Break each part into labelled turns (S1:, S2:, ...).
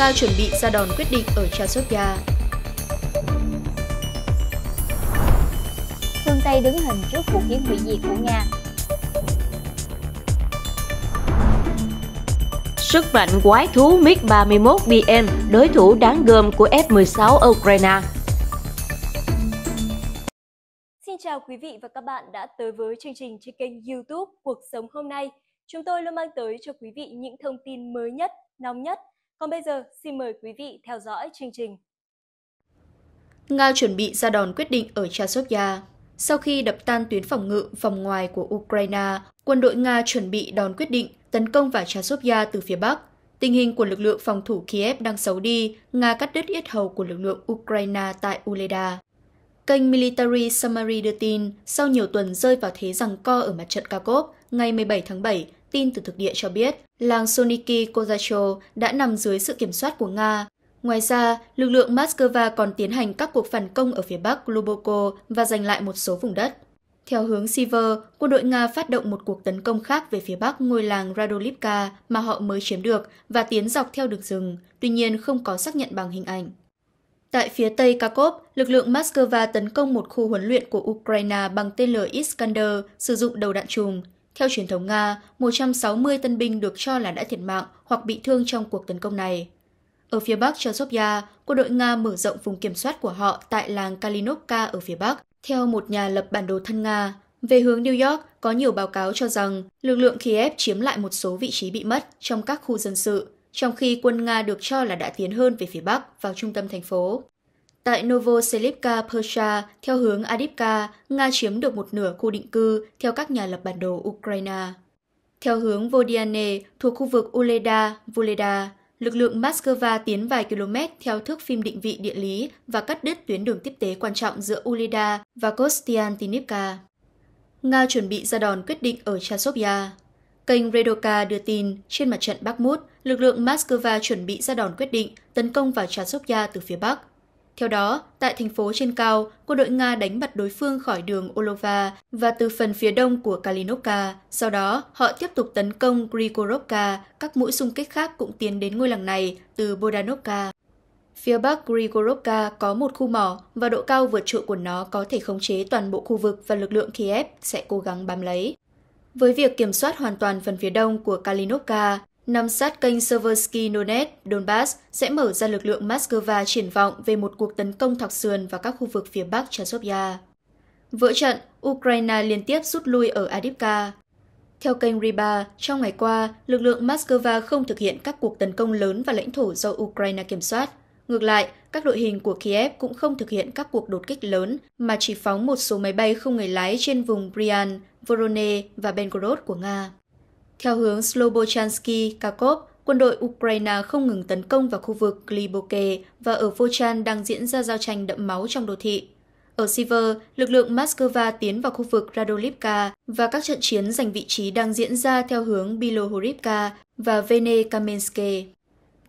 S1: Nga chuẩn bị ra đòn quyết định ở Chasovia. Phương Tây đứng hình
S2: trước cuộc chiến hủy diệt của Nga
S3: Sức mạnh quái thú MiG-31BM, đối thủ đáng gờm của F-16 Ukraine Xin chào quý vị và các bạn đã tới với chương trình trên kênh youtube Cuộc Sống Hôm Nay. Chúng tôi luôn mang tới cho quý vị những thông tin mới nhất, nóng nhất còn bây giờ, xin mời quý vị theo dõi chương trình.
S1: Nga chuẩn bị ra đòn quyết định ở Chasovia. Sau khi đập tan tuyến phòng ngự vòng ngoài của Ukraine, quân đội Nga chuẩn bị đòn quyết định tấn công vào Chasovia từ phía Bắc. Tình hình của lực lượng phòng thủ Kiev đang xấu đi, Nga cắt đứt yết hầu của lực lượng Ukraine tại Uleda. Kênh Military Summary đưa tin, sau nhiều tuần rơi vào thế rằng co ở mặt trận Kharkov, ngày 17 tháng 7, tin từ thực địa cho biết làng Soniki Kozacho đã nằm dưới sự kiểm soát của Nga. Ngoài ra, lực lượng Moscow còn tiến hành các cuộc phản công ở phía bắc Luboko và giành lại một số vùng đất. Theo hướng Siver, quân đội Nga phát động một cuộc tấn công khác về phía bắc ngôi làng Radolivka mà họ mới chiếm được và tiến dọc theo đường rừng, tuy nhiên không có xác nhận bằng hình ảnh. Tại phía tây Kharkov, lực lượng Moscow tấn công một khu huấn luyện của Ukraine bằng tên lửa Iskander sử dụng đầu đạn trùm. Theo truyền thống Nga, 160 tân binh được cho là đã thiệt mạng hoặc bị thương trong cuộc tấn công này. Ở phía bắc Chasovia, quân đội Nga mở rộng vùng kiểm soát của họ tại làng Kalinovka ở phía bắc, theo một nhà lập bản đồ thân Nga. Về hướng New York, có nhiều báo cáo cho rằng lực lượng Kiev chiếm lại một số vị trí bị mất trong các khu dân sự, trong khi quân Nga được cho là đã tiến hơn về phía bắc vào trung tâm thành phố. Tại Novoselivka Persia, theo hướng Adipka, Nga chiếm được một nửa khu định cư theo các nhà lập bản đồ Ukraine. Theo hướng Vodiane, thuộc khu vực Uleda, Vuleda, lực lượng Moscow tiến vài km theo thước phim định vị địa lý và cắt đứt tuyến đường tiếp tế quan trọng giữa Uleda và Kostiantinivka. Nga chuẩn bị ra đòn quyết định ở Chasovia. Kênh Redoka đưa tin, trên mặt trận Bakhmut, lực lượng Moscow chuẩn bị ra đòn quyết định tấn công vào Chasovia từ phía Bắc, theo đó, tại thành phố trên cao, quân đội Nga đánh bật đối phương khỏi đường Olova và từ phần phía đông của Kalinovka. Sau đó, họ tiếp tục tấn công Grigorovka, các mũi xung kích khác cũng tiến đến ngôi làng này từ Bodanovka. Phía bắc Grigorovka có một khu mỏ và độ cao vượt trội của nó có thể khống chế toàn bộ khu vực và lực lượng Kiev sẽ cố gắng bám lấy. Với việc kiểm soát hoàn toàn phần phía đông của Kalinovka, nằm sát kênh Seversky Donetsk, Donbass sẽ mở ra lực lượng Moscow triển vọng về một cuộc tấn công thọc sườn vào các khu vực phía bắc Chasovia. Vỡ trận, Ukraine liên tiếp rút lui ở Adipka. Theo kênh Riba, trong ngày qua, lực lượng Moscow không thực hiện các cuộc tấn công lớn vào lãnh thổ do Ukraine kiểm soát. Ngược lại, các đội hình của Kiev cũng không thực hiện các cuộc đột kích lớn mà chỉ phóng một số máy bay không người lái trên vùng Bryansk, Voronezh và Belgorod của Nga. Theo hướng Slobochansky, Kharkov, quân đội Ukraine không ngừng tấn công vào khu vực Kliboke và ở Vochan đang diễn ra giao tranh đẫm máu trong đô thị. Ở Siver, lực lượng Moscow tiến vào khu vực Radolivka và các trận chiến giành vị trí đang diễn ra theo hướng Bilohorivka và Vene Kamenske.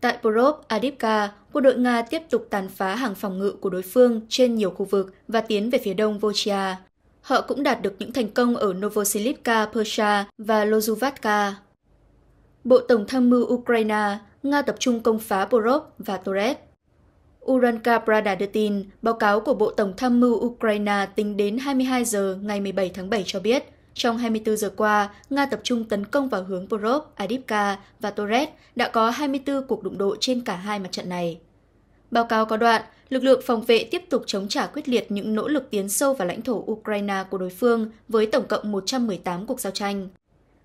S1: Tại Porov, Adivka, quân đội Nga tiếp tục tàn phá hàng phòng ngự của đối phương trên nhiều khu vực và tiến về phía đông Vochia họ cũng đạt được những thành công ở Novosilivka, Persia và Lozuvatka. Bộ Tổng tham mưu Ukraine, Nga tập trung công phá Borov và Torres. Uranka Prada đưa tin, báo cáo của Bộ Tổng tham mưu Ukraine tính đến 22 giờ ngày 17 tháng 7 cho biết, trong 24 giờ qua, Nga tập trung tấn công vào hướng Borov, Adipka và Torres đã có 24 cuộc đụng độ trên cả hai mặt trận này. Báo cáo có đoạn, lực lượng phòng vệ tiếp tục chống trả quyết liệt những nỗ lực tiến sâu vào lãnh thổ Ukraine của đối phương với tổng cộng 118 cuộc giao tranh.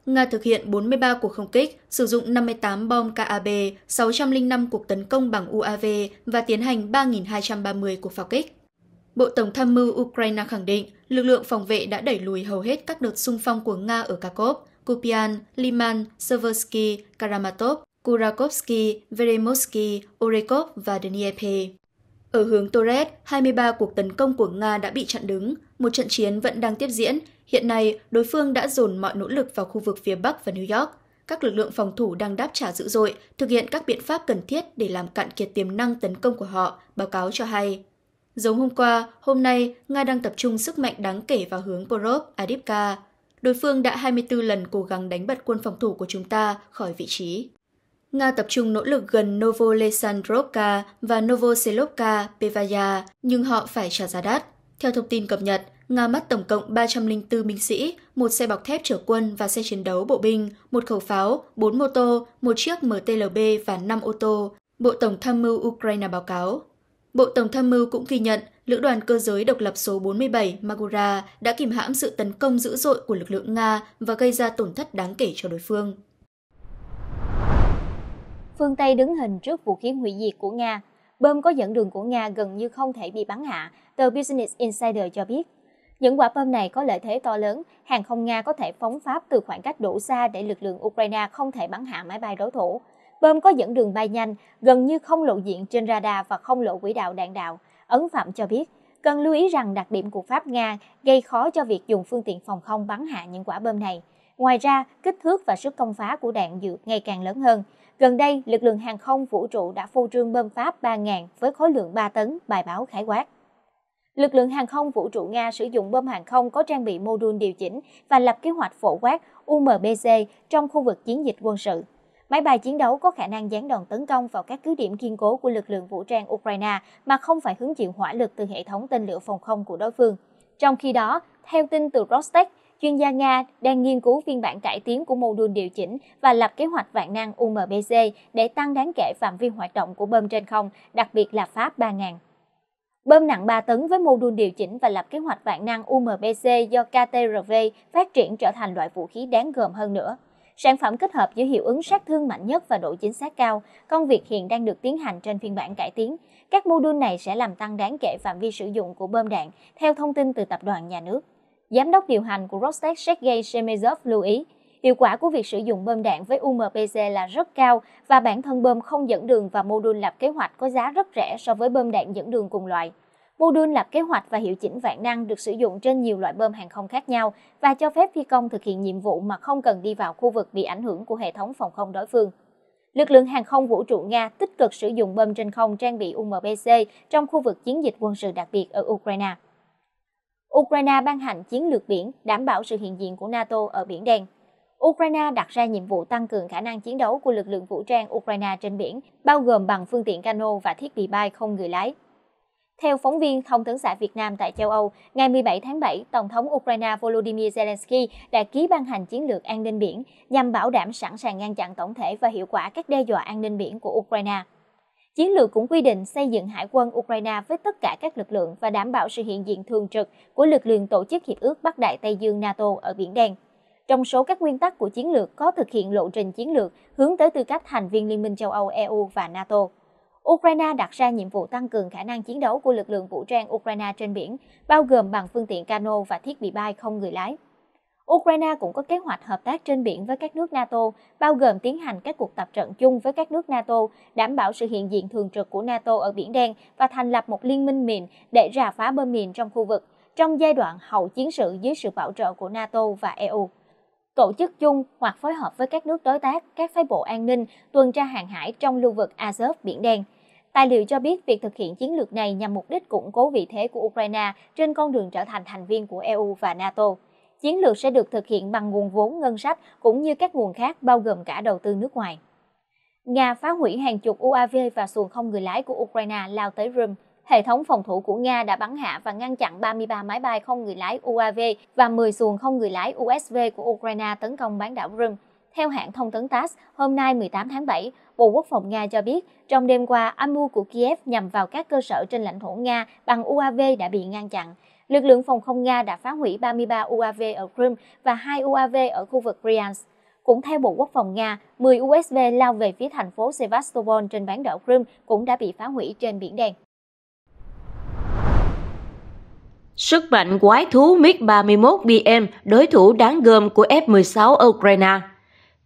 S1: Nga thực hiện 43 cuộc không kích, sử dụng 58 bom KAB, 605 cuộc tấn công bằng UAV và tiến hành 3.230 cuộc pháo kích. Bộ Tổng tham mưu Ukraine khẳng định lực lượng phòng vệ đã đẩy lùi hầu hết các đợt xung phong của Nga ở Kharkov, Kupian, Liman, Seversky, Karamatov Kurakovsky, Veremovsky, Orekov và Dnieper. Ở hướng Torres, 23 cuộc tấn công của Nga đã bị chặn đứng, một trận chiến vẫn đang tiếp diễn. Hiện nay, đối phương đã dồn mọi nỗ lực vào khu vực phía Bắc và New York. Các lực lượng phòng thủ đang đáp trả dữ dội, thực hiện các biện pháp cần thiết để làm cạn kiệt tiềm năng tấn công của họ, báo cáo cho hay. Giống hôm qua, hôm nay, Nga đang tập trung sức mạnh đáng kể vào hướng Korov, Adipka. Đối phương đã 24 lần cố gắng đánh bật quân phòng thủ của chúng ta khỏi vị trí. Nga tập trung nỗ lực gần Novolesandrovka và Novoselovka, Pevaya, nhưng họ phải trả giá đắt. Theo thông tin cập nhật, Nga mất tổng cộng 304 binh sĩ, một xe bọc thép chở quân và xe chiến đấu bộ binh, một khẩu pháo, 4 mô tô, một chiếc MTLB và 5 ô tô, Bộ Tổng tham mưu Ukraine báo cáo. Bộ Tổng tham mưu cũng ghi nhận lữ đoàn cơ giới độc lập số 47 Magura đã kìm hãm sự tấn công dữ dội của lực lượng Nga và gây ra tổn thất đáng kể cho đối phương
S2: phương Tây đứng hình trước vũ khí hủy diệt của Nga. Bơm có dẫn đường của Nga gần như không thể bị bắn hạ, tờ Business Insider cho biết. Những quả bom này có lợi thế to lớn, hàng không Nga có thể phóng Pháp từ khoảng cách đủ xa để lực lượng Ukraine không thể bắn hạ máy bay đối thủ. Bơm có dẫn đường bay nhanh, gần như không lộ diện trên radar và không lộ quỹ đạo đạn đạo. Ấn Phạm cho biết, cần lưu ý rằng đặc điểm của Pháp-Nga gây khó cho việc dùng phương tiện phòng không bắn hạ những quả bom này. Ngoài ra, kích thước và sức công phá của đạn dược ngày càng lớn hơn. Gần đây, lực lượng hàng không vũ trụ đã phô trương bơm Pháp 3.000 với khối lượng 3 tấn, bài báo khái quát. Lực lượng hàng không vũ trụ Nga sử dụng bơm hàng không có trang bị mô đun điều chỉnh và lập kế hoạch phổ quát UMBC trong khu vực chiến dịch quân sự. Máy bay chiến đấu có khả năng gián đòn tấn công vào các cứ điểm kiên cố của lực lượng vũ trang Ukraine mà không phải hứng chịu hỏa lực từ hệ thống tên lửa phòng không của đối phương. Trong khi đó, theo tin từ Rostec, chuyên gia Nga đang nghiên cứu phiên bản cải tiến của mô đun điều chỉnh và lập kế hoạch vạn năng UMBC để tăng đáng kể phạm vi hoạt động của bơm trên không, đặc biệt là Pháp 3000. Bơm nặng 3 tấn với mô đun điều chỉnh và lập kế hoạch vạn năng UMBC do KTRV phát triển trở thành loại vũ khí đáng gồm hơn nữa. Sản phẩm kết hợp giữa hiệu ứng sát thương mạnh nhất và độ chính xác cao, công việc hiện đang được tiến hành trên phiên bản cải tiến. Các mô đun này sẽ làm tăng đáng kể phạm vi sử dụng của bơm đạn, theo thông tin từ tập đoàn nhà nước. Giám đốc điều hành của Rostec Sergei Shemezov lưu ý, hiệu quả của việc sử dụng bơm đạn với UMPC là rất cao và bản thân bơm không dẫn đường và mô đun lập kế hoạch có giá rất rẻ so với bơm đạn dẫn đường cùng loại. Mô đun lập kế hoạch và hiệu chỉnh vạn năng được sử dụng trên nhiều loại bơm hàng không khác nhau và cho phép phi công thực hiện nhiệm vụ mà không cần đi vào khu vực bị ảnh hưởng của hệ thống phòng không đối phương. Lực lượng hàng không vũ trụ Nga tích cực sử dụng bơm trên không trang bị UMPC trong khu vực chiến dịch quân sự đặc biệt ở Ukraine. Ukraine ban hành chiến lược biển đảm bảo sự hiện diện của NATO ở Biển Đen. Ukraine đặt ra nhiệm vụ tăng cường khả năng chiến đấu của lực lượng vũ trang Ukraine trên biển, bao gồm bằng phương tiện cano và thiết bị bay không người lái. Theo phóng viên Thông tấn xã Việt Nam tại châu Âu, ngày 17 tháng 7, Tổng thống Ukraine Volodymyr Zelensky đã ký ban hành chiến lược an ninh biển nhằm bảo đảm sẵn sàng ngăn chặn tổng thể và hiệu quả các đe dọa an ninh biển của Ukraine. Chiến lược cũng quy định xây dựng hải quân Ukraine với tất cả các lực lượng và đảm bảo sự hiện diện thường trực của lực lượng tổ chức Hiệp ước Bắc Đại Tây Dương NATO ở Biển Đen. Trong số các nguyên tắc của chiến lược có thực hiện lộ trình chiến lược hướng tới tư cách thành viên Liên minh châu Âu, EU và NATO. Ukraine đặt ra nhiệm vụ tăng cường khả năng chiến đấu của lực lượng vũ trang Ukraine trên biển, bao gồm bằng phương tiện cano và thiết bị bay không người lái. Ukraine cũng có kế hoạch hợp tác trên biển với các nước NATO, bao gồm tiến hành các cuộc tập trận chung với các nước NATO, đảm bảo sự hiện diện thường trực của NATO ở Biển Đen và thành lập một liên minh mìn để rà phá bom mìn trong khu vực trong giai đoạn hậu chiến sự dưới sự bảo trợ của NATO và EU. Tổ chức chung hoặc phối hợp với các nước đối tác, các phái bộ an ninh, tuần tra hàng hải trong lưu vực Azov Biển Đen. Tài liệu cho biết việc thực hiện chiến lược này nhằm mục đích củng cố vị thế của Ukraine trên con đường trở thành thành viên của EU và NATO chiến lược sẽ được thực hiện bằng nguồn vốn ngân sách cũng như các nguồn khác bao gồm cả đầu tư nước ngoài. Nga phá hủy hàng chục UAV và xuồng không người lái của Ukraine lao tới Rome. Hệ thống phòng thủ của Nga đã bắn hạ và ngăn chặn 33 máy bay không người lái UAV và 10 xuồng không người lái USV của Ukraine tấn công bán đảo Rome. Theo hãng thông tấn TASS, hôm nay 18 tháng 7, Bộ Quốc phòng Nga cho biết, trong đêm qua, âm mưu của Kiev nhằm vào các cơ sở trên lãnh thổ Nga bằng UAV đã bị ngăn chặn lực lượng phòng không Nga đã phá hủy 33 UAV ở Crimea và 2 UAV ở khu vực Bryansk. Cũng theo Bộ Quốc phòng Nga, 10 USV lao về phía thành phố Sevastopol trên bán đảo Crimea cũng đã bị phá hủy trên Biển Đen.
S3: Sức mạnh quái thú MiG-31BM, đối thủ đáng gờm của F-16 Ukraine.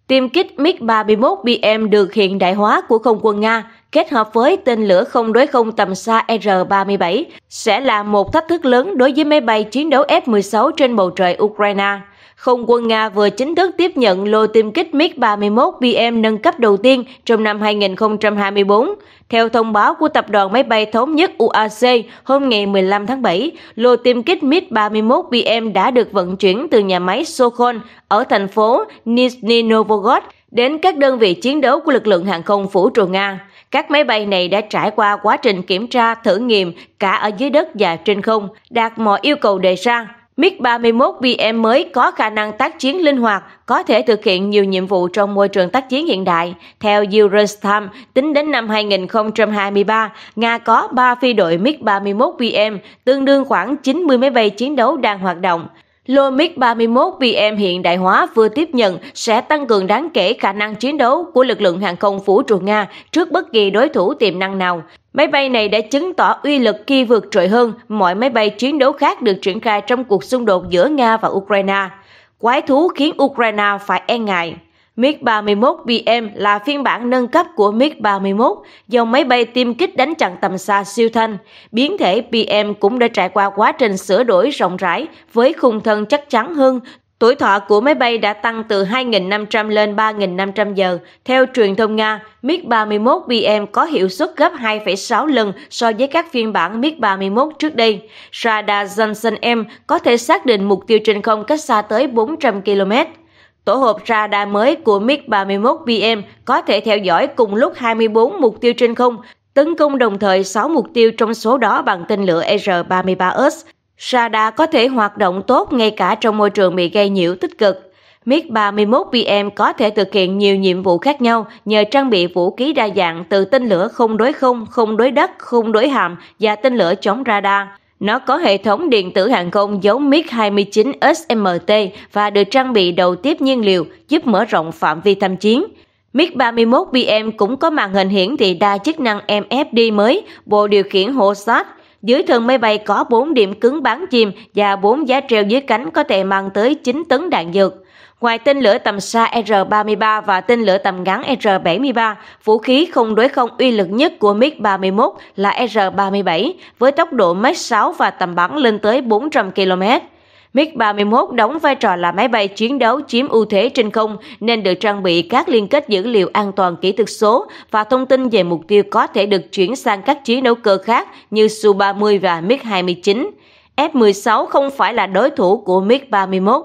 S3: Tiêm kích MiG-31BM được hiện đại hóa của không quân Nga kết hợp với tên lửa không đối không tầm xa R-37 sẽ là một thách thức lớn đối với máy bay chiến đấu F-16 trên bầu trời Ukraine. Không quân Nga vừa chính thức tiếp nhận lô tiêm kích MiG-31BM nâng cấp đầu tiên trong năm 2024. Theo thông báo của Tập đoàn Máy bay Thống nhất UAC hôm ngày 15 tháng 7, lô tiêm kích MiG-31BM đã được vận chuyển từ nhà máy Sokhon ở thành phố Nizhny Novgorod Đến các đơn vị chiến đấu của lực lượng hàng không phủ Trường An, các máy bay này đã trải qua quá trình kiểm tra, thử nghiệm cả ở dưới đất và trên không, đạt mọi yêu cầu đề ra. MiG-31BM mới có khả năng tác chiến linh hoạt, có thể thực hiện nhiều nhiệm vụ trong môi trường tác chiến hiện đại. Theo Eurostam, tính đến năm 2023, Nga có 3 phi đội MiG-31BM, tương đương khoảng 90 máy bay chiến đấu đang hoạt động lô Lomic 31 BM hiện đại hóa vừa tiếp nhận sẽ tăng cường đáng kể khả năng chiến đấu của lực lượng hàng không vũ trụ Nga trước bất kỳ đối thủ tiềm năng nào. Máy bay này đã chứng tỏ uy lực khi vượt trội hơn mọi máy bay chiến đấu khác được triển khai trong cuộc xung đột giữa Nga và Ukraine. Quái thú khiến Ukraine phải e ngại. MiG-31BM là phiên bản nâng cấp của MiG-31, dòng máy bay tiêm kích đánh chặn tầm xa siêu thanh. Biến thể BM cũng đã trải qua quá trình sửa đổi rộng rãi với khung thân chắc chắn hơn, Tuổi thọ của máy bay đã tăng từ 2.500 lên 3.500 giờ. Theo truyền thông Nga, MiG-31BM có hiệu suất gấp 2,6 lần so với các phiên bản MiG-31 trước đây. Radar Johnson M có thể xác định mục tiêu trên không cách xa tới 400 km. Tổ hợp radar mới của MiG-31BM có thể theo dõi cùng lúc 24 mục tiêu trên không, tấn công đồng thời 6 mục tiêu trong số đó bằng tên lửa R-33S. Radar có thể hoạt động tốt ngay cả trong môi trường bị gây nhiễu tích cực. MiG-31BM có thể thực hiện nhiều nhiệm vụ khác nhau nhờ trang bị vũ khí đa dạng từ tên lửa không đối không, không đối đất, không đối hạm và tên lửa chống radar. Nó có hệ thống điện tử hàng không giống MiG-29 SMT và được trang bị đầu tiếp nhiên liệu giúp mở rộng phạm vi tham chiến. MiG-31BM cũng có màn hình hiển thị đa chức năng MFD mới, bộ điều khiển hộ sát. Dưới thân máy bay có 4 điểm cứng bắn chìm và 4 giá treo dưới cánh có thể mang tới 9 tấn đạn dược. Ngoài tên lửa tầm xa R-33 và tên lửa tầm ngắn R-73, vũ khí không đối không uy lực nhất của MiG-31 là R-37 với tốc độ Mach 6 và tầm bắn lên tới 400 km. MiG-31 đóng vai trò là máy bay chiến đấu chiếm ưu thế trên không nên được trang bị các liên kết dữ liệu an toàn kỹ thuật số và thông tin về mục tiêu có thể được chuyển sang các chiến đấu cơ khác như Su-30 và MiG-29. F-16 không phải là đối thủ của MiG-31.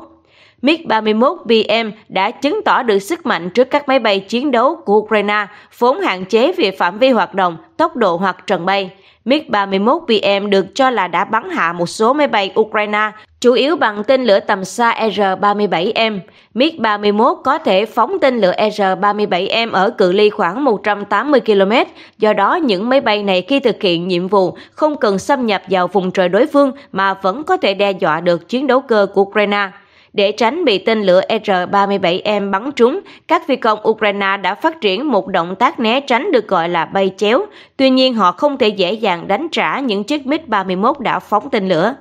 S3: MiG-31BM đã chứng tỏ được sức mạnh trước các máy bay chiến đấu của Ukraine, vốn hạn chế về phạm vi hoạt động, tốc độ hoặc trần bay. MiG-31BM được cho là đã bắn hạ một số máy bay Ukraine, chủ yếu bằng tên lửa tầm xa R-37M. MiG-31 có thể phóng tên lửa R-37M ở cự ly khoảng 180 km, do đó những máy bay này khi thực hiện nhiệm vụ không cần xâm nhập vào vùng trời đối phương mà vẫn có thể đe dọa được chiến đấu cơ của Ukraine. Để tránh bị tên lửa R-37M bắn trúng, các phi công Ukraine đã phát triển một động tác né tránh được gọi là bay chéo. Tuy nhiên, họ không thể dễ dàng đánh trả những chiếc MiG-31 đã phóng tên lửa.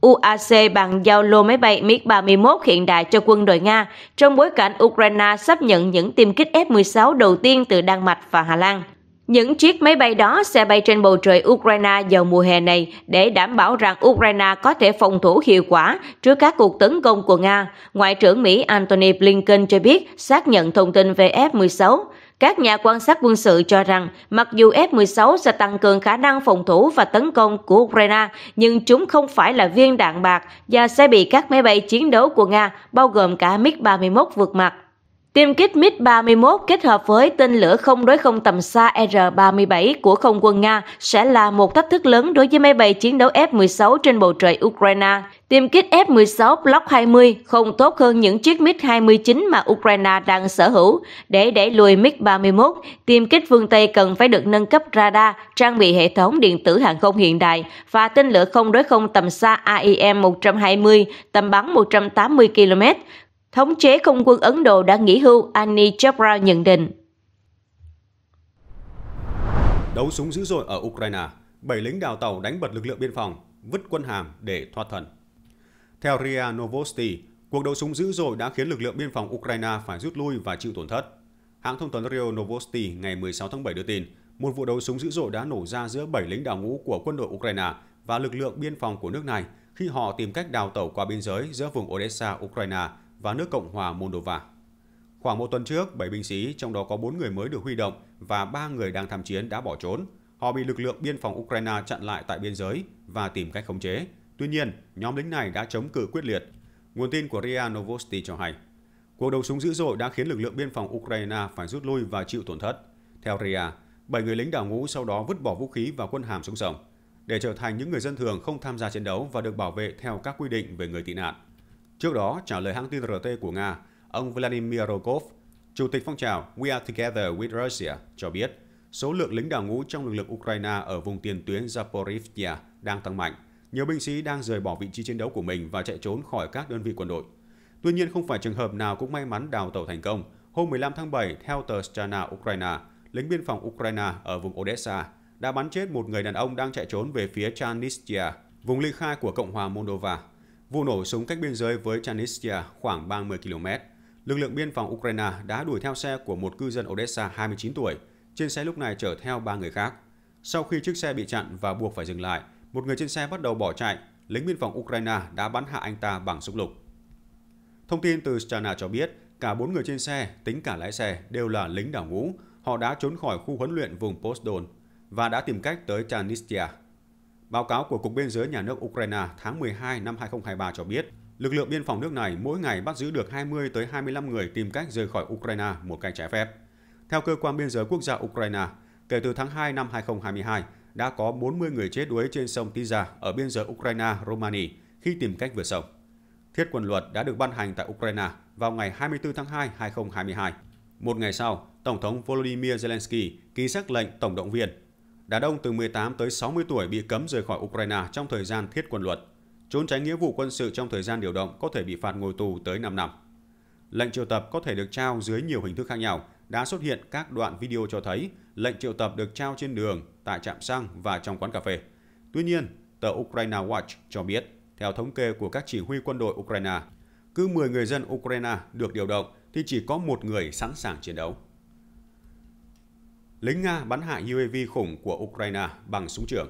S3: UAC bằng giao lô máy bay MiG-31 hiện đại cho quân đội Nga trong bối cảnh Ukraine sắp nhận những tiêm kích F-16 đầu tiên từ Đan Mạch và Hà Lan. Những chiếc máy bay đó sẽ bay trên bầu trời Ukraine vào mùa hè này để đảm bảo rằng Ukraine có thể phòng thủ hiệu quả trước các cuộc tấn công của Nga, Ngoại trưởng Mỹ Antony Blinken cho biết xác nhận thông tin về F-16. Các nhà quan sát quân sự cho rằng mặc dù F-16 sẽ tăng cường khả năng phòng thủ và tấn công của Ukraine, nhưng chúng không phải là viên đạn bạc và sẽ bị các máy bay chiến đấu của Nga, bao gồm cả MiG-31 vượt mặt. Tiêm kích MiG-31 kết hợp với tên lửa không đối không tầm xa R-37 của không quân Nga sẽ là một thách thức lớn đối với máy bay chiến đấu F-16 trên bầu trời Ukraine. Tiêm kích F-16 Block 20 không tốt hơn những chiếc MiG-29 mà Ukraine đang sở hữu. Để đẩy lùi MiG-31, tiêm kích phương Tây cần phải được nâng cấp radar, trang bị hệ thống điện tử hàng không hiện đại và tên lửa không đối không tầm xa AIM-120, tầm bắn 180 km. Thống chế không quân Ấn Độ đã nghỉ hưu Ani Chopra nhận định.
S4: Đấu súng dữ dội ở Ukraine, bảy lính đào tàu đánh bật lực lượng biên phòng, vứt quân hàm để thoát thần. Theo RIA Novosti, cuộc đấu súng dữ dội đã khiến lực lượng biên phòng Ukraine phải rút lui và chịu tổn thất. Hãng thông tấn Rio Novosti ngày 16 tháng 7 đưa tin, một vụ đấu súng dữ dội đã nổ ra giữa 7 lính đào ngũ của quân đội Ukraine và lực lượng biên phòng của nước này khi họ tìm cách đào tẩu qua biên giới giữa vùng Odessa, Ukraine và nước Cộng hòa Moldova. Khoảng một tuần trước, 7 binh sĩ, trong đó có 4 người mới được huy động và 3 người đang tham chiến đã bỏ trốn. Họ bị lực lượng biên phòng Ukraine chặn lại tại biên giới và tìm cách khống chế. Tuy nhiên, nhóm lính này đã chống cự quyết liệt. Nguồn tin của RIA Novosti cho hay, cuộc đấu súng dữ dội đã khiến lực lượng biên phòng Ukraine phải rút lui và chịu tổn thất. Theo RIA, 7 người lính đảo ngũ sau đó vứt bỏ vũ khí và quân hàm xuống sông để trở thành những người dân thường không tham gia chiến đấu và được bảo vệ theo các quy định về người tị nạn. Trước đó, trả lời hãng tin RT của Nga, ông Vladimir Rokov, chủ tịch phong trào We Are Together with Russia, cho biết số lượng lính đào ngũ trong lực lượng Ukraine ở vùng tiền tuyến Zaporizhia đang tăng mạnh. Nhiều binh sĩ đang rời bỏ vị trí chiến đấu của mình và chạy trốn khỏi các đơn vị quân đội. Tuy nhiên, không phải trường hợp nào cũng may mắn đào tẩu thành công. Hôm 15 tháng 7, theo tờ Strana Ukraine, lính biên phòng Ukraine ở vùng Odessa đã bắn chết một người đàn ông đang chạy trốn về phía Transnistria, vùng ly khai của Cộng hòa Moldova. Vụ nổ súng cách biên giới với Chanisia khoảng 30 km. Lực lượng biên phòng Ukraine đã đuổi theo xe của một cư dân Odessa 29 tuổi. Trên xe lúc này chở theo ba người khác. Sau khi chiếc xe bị chặn và buộc phải dừng lại, một người trên xe bắt đầu bỏ chạy. Lính biên phòng Ukraine đã bắn hạ anh ta bằng súng lục. Thông tin từ Strana cho biết, cả bốn người trên xe, tính cả lái xe, đều là lính đảo ngũ. Họ đã trốn khỏi khu huấn luyện vùng Postdon và đã tìm cách tới Chanisia, Báo cáo của Cục Biên giới Nhà nước Ukraine tháng 12 năm 2023 cho biết, lực lượng biên phòng nước này mỗi ngày bắt giữ được 20 tới 25 người tìm cách rời khỏi Ukraine một cách trái phép. Theo cơ quan biên giới quốc gia Ukraine, kể từ tháng 2 năm 2022 đã có 40 người chết đuối trên sông Tisa ở biên giới Ukraine Romania khi tìm cách vượt sông. Thiết quân luật đã được ban hành tại Ukraine vào ngày 24 tháng 2, 2022. Một ngày sau, Tổng thống Volodymyr Zelensky ký xác lệnh tổng động viên Đàn ông từ 18 tới 60 tuổi bị cấm rời khỏi Ukraine trong thời gian thiết quân luật. Trốn tránh nghĩa vụ quân sự trong thời gian điều động có thể bị phạt ngồi tù tới 5 năm. Lệnh triệu tập có thể được trao dưới nhiều hình thức khác nhau. Đã xuất hiện các đoạn video cho thấy lệnh triệu tập được trao trên đường, tại trạm xăng và trong quán cà phê. Tuy nhiên, tờ Ukraine Watch cho biết, theo thống kê của các chỉ huy quân đội Ukraine, cứ 10 người dân Ukraine được điều động thì chỉ có một người sẵn sàng chiến đấu. Lính Nga bắn hạ UAV khủng của Ukraine bằng súng trường.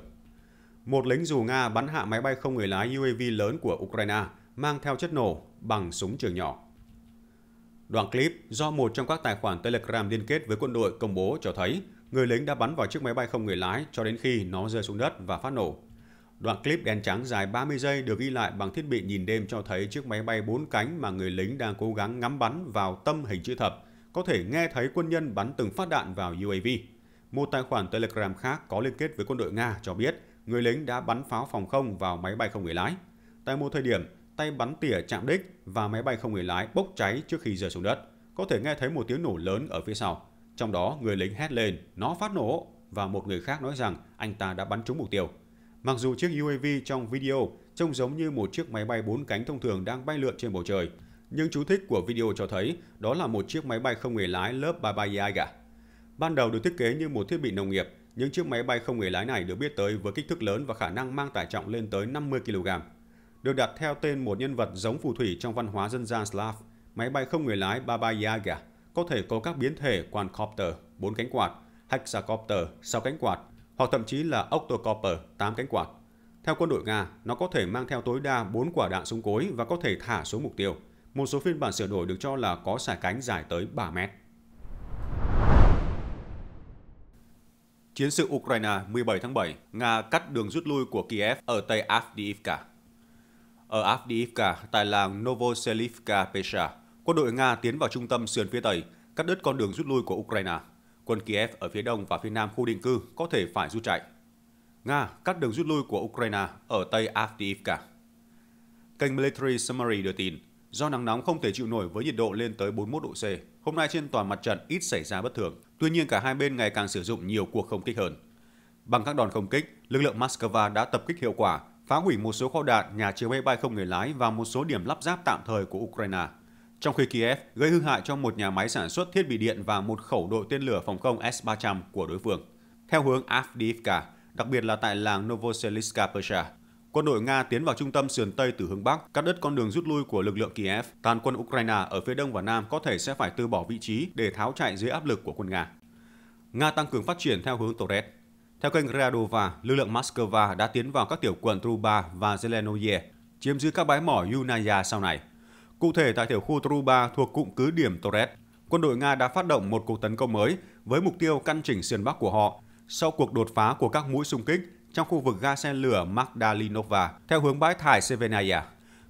S4: Một lính dù Nga bắn hạ máy bay không người lái UAV lớn của Ukraine mang theo chất nổ bằng súng trường nhỏ. Đoạn clip do một trong các tài khoản Telegram liên kết với quân đội công bố cho thấy người lính đã bắn vào chiếc máy bay không người lái cho đến khi nó rơi xuống đất và phát nổ. Đoạn clip đen trắng dài 30 giây được ghi lại bằng thiết bị nhìn đêm cho thấy chiếc máy bay bốn cánh mà người lính đang cố gắng ngắm bắn vào tâm hình chữ thập có thể nghe thấy quân nhân bắn từng phát đạn vào UAV. Một tài khoản Telegram khác có liên kết với quân đội Nga cho biết người lính đã bắn pháo phòng không vào máy bay không người lái. Tại một thời điểm, tay bắn tỉa chạm đích và máy bay không người lái bốc cháy trước khi rơi xuống đất. Có thể nghe thấy một tiếng nổ lớn ở phía sau. Trong đó, người lính hét lên, nó phát nổ, và một người khác nói rằng anh ta đã bắn trúng mục tiêu. Mặc dù chiếc UAV trong video trông giống như một chiếc máy bay bốn cánh thông thường đang bay lượn trên bầu trời, nhưng chú thích của video cho thấy đó là một chiếc máy bay không người lái lớp Baba Yaga. E Ban đầu được thiết kế như một thiết bị nông nghiệp, những chiếc máy bay không người lái này được biết tới với kích thước lớn và khả năng mang tải trọng lên tới 50 kg. Được đặt theo tên một nhân vật giống phù thủy trong văn hóa dân gian Slav, máy bay không người lái Baba Yaga e có thể có các biến thể quadcopter, 4 cánh quạt, hexacopter, 6 cánh quạt, hoặc thậm chí là octocopter, 8 cánh quạt. Theo quân đội Nga, nó có thể mang theo tối đa 4 quả đạn súng cối và có thể thả xuống mục tiêu – một số phiên bản sửa đổi được cho là có xà cánh dài tới 3 mét. Chiến sự Ukraine 17 tháng 7, Nga cắt đường rút lui của Kiev ở Tây Avdiivka. Ở Avdiivka, tại làng Novoselivka Pesha, quân đội Nga tiến vào trung tâm sườn phía Tây, cắt đứt con đường rút lui của Ukraine. Quân Kiev ở phía đông và phía nam khu định cư có thể phải rút chạy. Nga cắt đường rút lui của Ukraine ở Tây Avdiivka. Kênh Military Summary đưa tin, Do nắng nóng không thể chịu nổi với nhiệt độ lên tới 41 độ C, hôm nay trên toàn mặt trận ít xảy ra bất thường. Tuy nhiên cả hai bên ngày càng sử dụng nhiều cuộc không kích hơn. Bằng các đòn không kích, lực lượng Moscow đã tập kích hiệu quả, phá hủy một số kho đạn, nhà chứa máy bay không người lái và một số điểm lắp ráp tạm thời của Ukraine. Trong khi Kiev gây hư hại cho một nhà máy sản xuất thiết bị điện và một khẩu đội tên lửa phòng không S-300 của đối phương. Theo hướng Avdiivka, đặc biệt là tại làng Novoselitska Persia, Quân đội Nga tiến vào trung tâm sườn Tây từ hướng Bắc, cắt đứt con đường rút lui của lực lượng Kiev. Tàn quân Ukraine ở phía đông và nam có thể sẽ phải từ bỏ vị trí để tháo chạy dưới áp lực của quân Nga. Nga tăng cường phát triển theo hướng Torres. Theo kênh Radova, lực lượng Moscow đã tiến vào các tiểu quận Truba và Zelenoye, chiếm giữ các bãi mỏ Yunaya sau này. Cụ thể tại tiểu khu Truba thuộc cụm cứ điểm Torres, quân đội Nga đã phát động một cuộc tấn công mới với mục tiêu căn chỉnh sườn bắc của họ sau cuộc đột phá của các mũi xung kích trong khu vực ga xe lửa Magdalinova theo hướng bãi thải Sevenaya.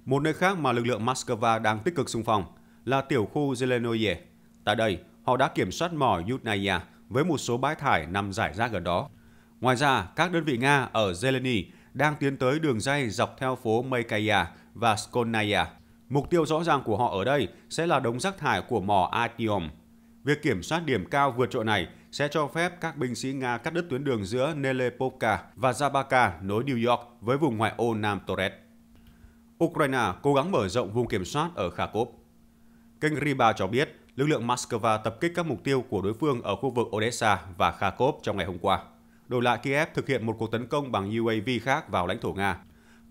S4: Một nơi khác mà lực lượng Moscow đang tích cực xung phong là tiểu khu Zelenoye. Tại đây, họ đã kiểm soát mỏ Yudnaya với một số bãi thải nằm rải rác gần đó. Ngoài ra, các đơn vị Nga ở Zeleny đang tiến tới đường dây dọc theo phố Mekaya và Skolnaya. Mục tiêu rõ ràng của họ ở đây sẽ là đống rác thải của mỏ Atium Việc kiểm soát điểm cao vượt trội này sẽ cho phép các binh sĩ Nga cắt đứt tuyến đường giữa Nelepovka và Zabaka nối New York với vùng ngoại ô Nam Torres. Ukraine cố gắng mở rộng vùng kiểm soát ở Kharkov. Kênh Riba cho biết lực lượng Moscow tập kích các mục tiêu của đối phương ở khu vực Odessa và Kharkov trong ngày hôm qua. Đổi lại, Kiev thực hiện một cuộc tấn công bằng UAV khác vào lãnh thổ Nga.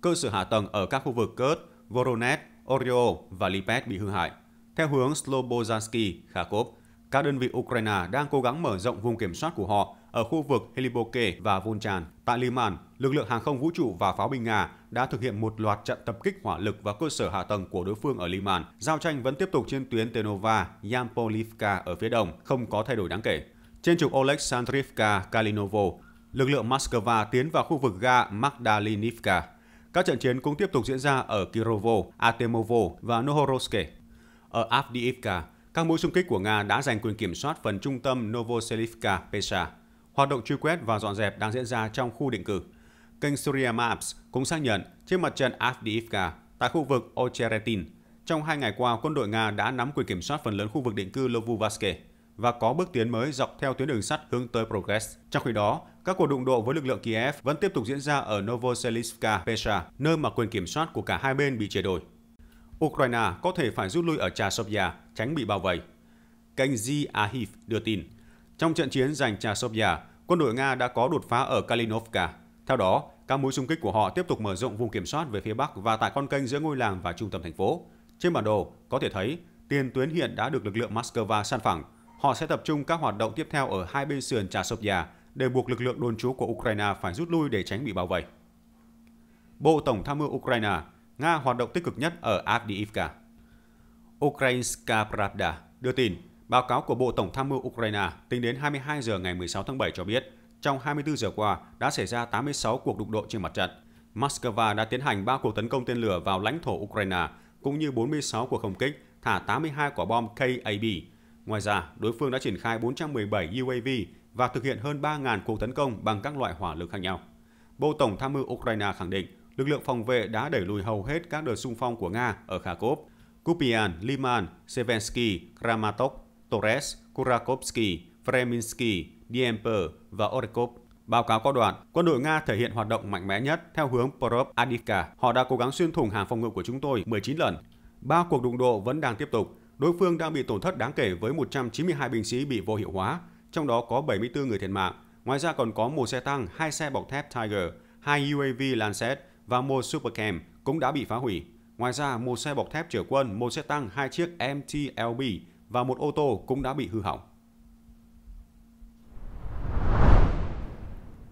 S4: Cơ sở hạ tầng ở các khu vực Kurd, Voronezh, Oryol và Lipet bị hư hại. Theo hướng Slobozansky, Kharkov các đơn vị Ukraine đang cố gắng mở rộng vùng kiểm soát của họ ở khu vực Heliboke và Volchan. Tại Liman, lực lượng hàng không vũ trụ và pháo binh Nga đã thực hiện một loạt trận tập kích hỏa lực vào cơ sở hạ tầng của đối phương ở Liman. Giao tranh vẫn tiếp tục trên tuyến Tenova, Yampolivka ở phía đông, không có thay đổi đáng kể. Trên trục Oleksandrivka, Kalinovo, lực lượng Moscow tiến vào khu vực ga Magdalinivka. Các trận chiến cũng tiếp tục diễn ra ở Kirovo, Artemovo và Nohoroske. Ở Avdiivka, các mũi xung kích của Nga đã giành quyền kiểm soát phần trung tâm Novoselivka Pesha. Hoạt động truy quét và dọn dẹp đang diễn ra trong khu định cư. Kênh Syria Maps cũng xác nhận trên mặt trận Avdiivka tại khu vực Ocheretin. Trong hai ngày qua, quân đội Nga đã nắm quyền kiểm soát phần lớn khu vực định cư Lovuvaske và có bước tiến mới dọc theo tuyến đường sắt hướng tới Progress. Trong khi đó, các cuộc đụng độ với lực lượng Kiev vẫn tiếp tục diễn ra ở Novoselivka Pesha, nơi mà quyền kiểm soát của cả hai bên bị chia đổi. Ukraine có thể phải rút lui ở Chasovia, tránh bị bao vây. Kênh Ziahiv đưa tin, trong trận chiến giành Chasovia, quân đội Nga đã có đột phá ở Kalinovka. Theo đó, các mũi xung kích của họ tiếp tục mở rộng vùng kiểm soát về phía Bắc và tại con kênh giữa ngôi làng và trung tâm thành phố. Trên bản đồ, có thể thấy tiền tuyến hiện đã được lực lượng Moscow san phẳng. Họ sẽ tập trung các hoạt động tiếp theo ở hai bên sườn Chasovia để buộc lực lượng đồn trú của Ukraine phải rút lui để tránh bị bao vây. Bộ Tổng tham mưu Ukraine Nga hoạt động tích cực nhất ở Avdiivka. Ukrainska Pravda đưa tin, báo cáo của Bộ Tổng tham mưu Ukraine tính đến 22 giờ ngày 16 tháng 7 cho biết, trong 24 giờ qua đã xảy ra 86 cuộc đụng độ trên mặt trận. Moscow đã tiến hành 3 cuộc tấn công tên lửa vào lãnh thổ Ukraine, cũng như 46 cuộc không kích, thả 82 quả bom KAB. Ngoài ra, đối phương đã triển khai 417 UAV và thực hiện hơn 3.000 cuộc tấn công bằng các loại hỏa lực khác nhau. Bộ Tổng tham mưu Ukraine khẳng định lực lượng phòng vệ đã đẩy lùi hầu hết các đợt xung phong của Nga ở Kharkov, Kupian, Liman, Sevensky, Kramatok, Torres, Kurakovsky, Vreminsky, Diemper và Orekov. Báo cáo có đoạn, quân đội Nga thể hiện hoạt động mạnh mẽ nhất theo hướng Porov Adivka. Họ đã cố gắng xuyên thủng hàng phòng ngự của chúng tôi 19 lần. Ba cuộc đụng độ vẫn đang tiếp tục. Đối phương đang bị tổn thất đáng kể với 192 binh sĩ bị vô hiệu hóa, trong đó có 74 người thiệt mạng. Ngoài ra còn có một xe tăng, hai xe bọc thép Tiger, hai UAV Lancet, và một Supercam cũng đã bị phá hủy. Ngoài ra, một xe bọc thép chở quân, một xe tăng, hai chiếc MTLB và một ô tô cũng đã bị hư hỏng.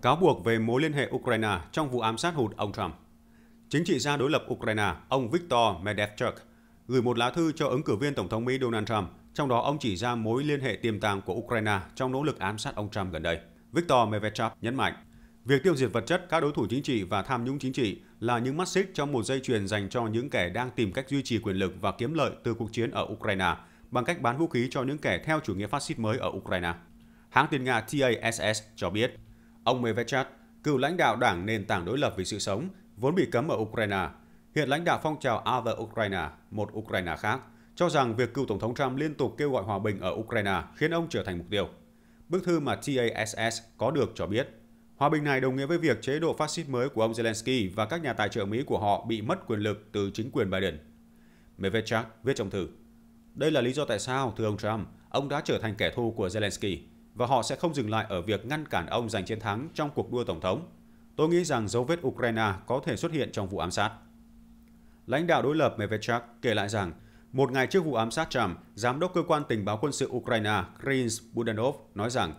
S4: Cáo buộc về mối liên hệ Ukraine trong vụ ám sát hụt ông Trump Chính trị gia đối lập Ukraine, ông Viktor Medvedchuk, gửi một lá thư cho ứng cử viên Tổng thống Mỹ Donald Trump, trong đó ông chỉ ra mối liên hệ tiềm tàng của Ukraine trong nỗ lực ám sát ông Trump gần đây. Viktor Medvedchuk nhấn mạnh Việc tiêu diệt vật chất các đối thủ chính trị và tham nhũng chính trị là những mắt xích trong một dây chuyền dành cho những kẻ đang tìm cách duy trì quyền lực và kiếm lợi từ cuộc chiến ở Ukraine bằng cách bán vũ khí cho những kẻ theo chủ nghĩa phát xít mới ở Ukraine. Hãng tin Nga TASS cho biết, ông Medvedchuk, cựu lãnh đạo đảng nền tảng đối lập vì sự sống, vốn bị cấm ở Ukraine, hiện lãnh đạo phong trào Other Ukraine, một Ukraine khác, cho rằng việc cựu Tổng thống Trump liên tục kêu gọi hòa bình ở Ukraine khiến ông trở thành mục tiêu. Bức thư mà TASS có được cho biết, Hòa bình này đồng nghĩa với việc chế độ phát xít mới của ông Zelensky và các nhà tài trợ Mỹ của họ bị mất quyền lực từ chính quyền Biden. Medvedchuk viết trong thư. Đây là lý do tại sao, thưa ông Trump, ông đã trở thành kẻ thù của Zelensky và họ sẽ không dừng lại ở việc ngăn cản ông giành chiến thắng trong cuộc đua tổng thống. Tôi nghĩ rằng dấu vết Ukraine có thể xuất hiện trong vụ ám sát. Lãnh đạo đối lập Medvedchuk kể lại rằng, một ngày trước vụ ám sát Trump, Giám đốc Cơ quan Tình báo Quân sự Ukraine Krins Budanov nói rằng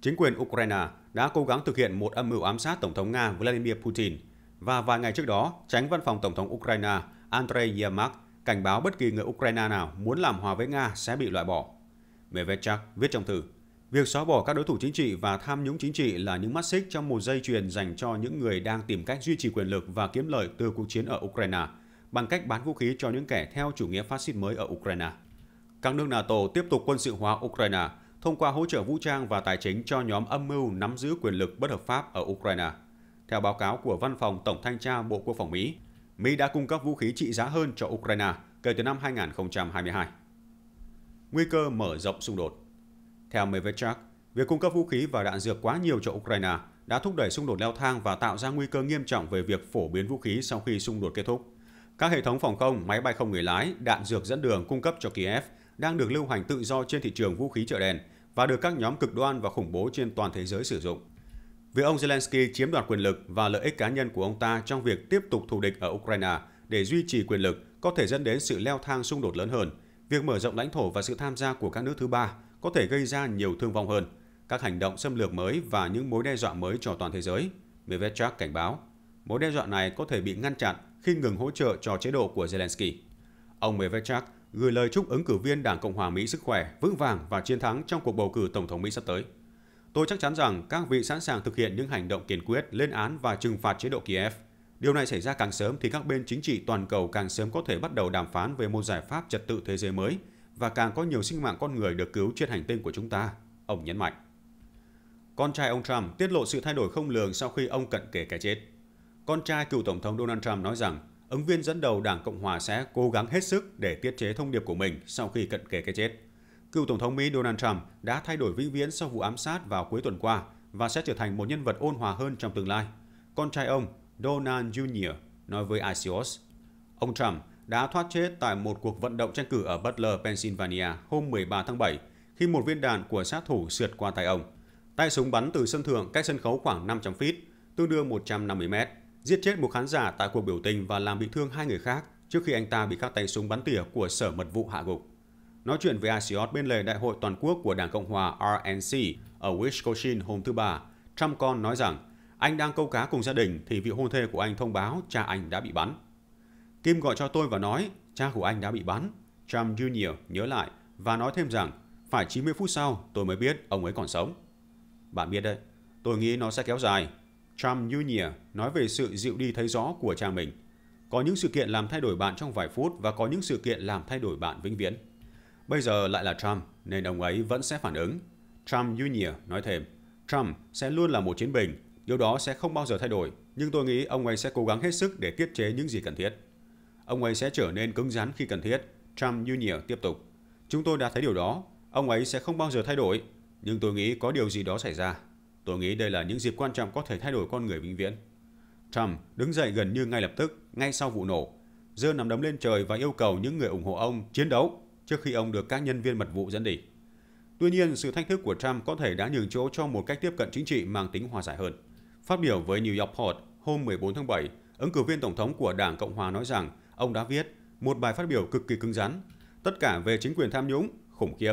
S4: chính quyền Ukraine đã cố gắng thực hiện một âm mưu ám sát Tổng thống Nga Vladimir Putin. Và vài ngày trước đó, tránh văn phòng Tổng thống Ukraine Andrei Yermak cảnh báo bất kỳ người Ukraine nào muốn làm hòa với Nga sẽ bị loại bỏ. Medvedchuk viết trong thư, Việc xóa bỏ các đối thủ chính trị và tham nhũng chính trị là những mắt xích trong một dây chuyền dành cho những người đang tìm cách duy trì quyền lực và kiếm lợi từ cuộc chiến ở Ukraine bằng cách bán vũ khí cho những kẻ theo chủ nghĩa phát xít mới ở Ukraine. Các nước NATO tiếp tục quân sự hóa Ukraine thông qua hỗ trợ vũ trang và tài chính cho nhóm âm mưu nắm giữ quyền lực bất hợp pháp ở Ukraine. Theo báo cáo của Văn phòng Tổng thanh tra Bộ Quốc phòng Mỹ, Mỹ đã cung cấp vũ khí trị giá hơn cho Ukraine kể từ năm 2022. Nguy cơ mở rộng xung đột Theo Medvedchuk, việc cung cấp vũ khí và đạn dược quá nhiều cho Ukraine đã thúc đẩy xung đột leo thang và tạo ra nguy cơ nghiêm trọng về việc phổ biến vũ khí sau khi xung đột kết thúc. Các hệ thống phòng không, máy bay không người lái, đạn dược dẫn đường cung cấp cho Kiev đang được lưu hành tự do trên thị trường vũ khí chợ đen – và được các nhóm cực đoan và khủng bố trên toàn thế giới sử dụng. Việc ông Zelensky chiếm đoạt quyền lực và lợi ích cá nhân của ông ta trong việc tiếp tục thù địch ở Ukraine để duy trì quyền lực có thể dẫn đến sự leo thang xung đột lớn hơn. Việc mở rộng lãnh thổ và sự tham gia của các nước thứ ba có thể gây ra nhiều thương vong hơn, các hành động xâm lược mới và những mối đe dọa mới cho toàn thế giới. Medvedchuk cảnh báo, mối đe dọa này có thể bị ngăn chặn khi ngừng hỗ trợ cho chế độ của Zelensky. Ông Medvedchuk gửi lời chúc ứng cử viên Đảng Cộng hòa Mỹ sức khỏe, vững vàng và chiến thắng trong cuộc bầu cử Tổng thống Mỹ sắp tới. Tôi chắc chắn rằng các vị sẵn sàng thực hiện những hành động kiên quyết, lên án và trừng phạt chế độ Kiev. Điều này xảy ra càng sớm thì các bên chính trị toàn cầu càng sớm có thể bắt đầu đàm phán về một giải pháp trật tự thế giới mới và càng có nhiều sinh mạng con người được cứu trên hành tinh của chúng ta, ông nhấn mạnh. Con trai ông Trump tiết lộ sự thay đổi không lường sau khi ông cận kề cái chết. Con trai cựu Tổng thống Donald Trump nói rằng ứng viên dẫn đầu Đảng Cộng Hòa sẽ cố gắng hết sức để tiết chế thông điệp của mình sau khi cận kề cái chết. Cựu Tổng thống Mỹ Donald Trump đã thay đổi vĩnh viễn sau vụ ám sát vào cuối tuần qua và sẽ trở thành một nhân vật ôn hòa hơn trong tương lai. Con trai ông, Donald Jr., nói với Axios, ông Trump đã thoát chết tại một cuộc vận động tranh cử ở Butler, Pennsylvania hôm 13 tháng 7 khi một viên đạn của sát thủ sượt qua tay ông. Tay súng bắn từ sân thượng cách sân khấu khoảng 500 feet, tương đương 150 mét giết chết một khán giả tại cuộc biểu tình và làm bị thương hai người khác trước khi anh ta bị các tay súng bắn tỉa của Sở Mật vụ hạ gục. Nói chuyện với ASIOT bên lề Đại hội Toàn quốc của Đảng Cộng hòa RNC ở Wisconsin hôm thứ Ba, Trump con nói rằng anh đang câu cá cùng gia đình thì vị hôn thê của anh thông báo cha anh đã bị bắn. Kim gọi cho tôi và nói cha của anh đã bị bắn. Trump Jr. nhớ lại và nói thêm rằng phải 90 phút sau tôi mới biết ông ấy còn sống. Bạn biết đấy, tôi nghĩ nó sẽ kéo dài, Trump Jr. nói về sự dịu đi thấy rõ của cha mình. Có những sự kiện làm thay đổi bạn trong vài phút và có những sự kiện làm thay đổi bạn vĩnh viễn. Bây giờ lại là Trump, nên ông ấy vẫn sẽ phản ứng. Trump Jr. nói thêm, Trump sẽ luôn là một chiến binh, điều đó sẽ không bao giờ thay đổi, nhưng tôi nghĩ ông ấy sẽ cố gắng hết sức để tiết chế những gì cần thiết. Ông ấy sẽ trở nên cứng rắn khi cần thiết, Trump Jr. tiếp tục. Chúng tôi đã thấy điều đó, ông ấy sẽ không bao giờ thay đổi, nhưng tôi nghĩ có điều gì đó xảy ra Tôi nghĩ đây là những dịp quan trọng có thể thay đổi con người vĩnh viễn. Trump đứng dậy gần như ngay lập tức, ngay sau vụ nổ, giơ nắm đấm lên trời và yêu cầu những người ủng hộ ông chiến đấu trước khi ông được các nhân viên mật vụ dẫn đi. Tuy nhiên, sự thách thức của Trump có thể đã nhường chỗ cho một cách tiếp cận chính trị mang tính hòa giải hơn. Phát biểu với New York Post hôm 14 tháng 7, ứng cử viên tổng thống của Đảng Cộng hòa nói rằng ông đã viết một bài phát biểu cực kỳ cứng rắn, tất cả về chính quyền tham nhũng, khủng khiếp,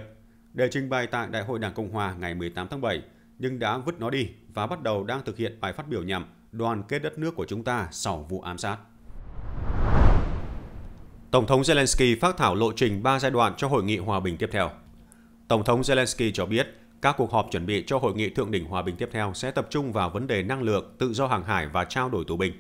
S4: để trình bày tại Đại hội Đảng Cộng hòa ngày 18 tháng 7 nhưng đã vứt nó đi và bắt đầu đang thực hiện bài phát biểu nhằm đoàn kết đất nước của chúng ta sau vụ ám sát. Tổng thống Zelensky phát thảo lộ trình 3 giai đoạn cho hội nghị hòa bình tiếp theo. Tổng thống Zelensky cho biết, các cuộc họp chuẩn bị cho hội nghị thượng đỉnh hòa bình tiếp theo sẽ tập trung vào vấn đề năng lượng, tự do hàng hải và trao đổi tù binh.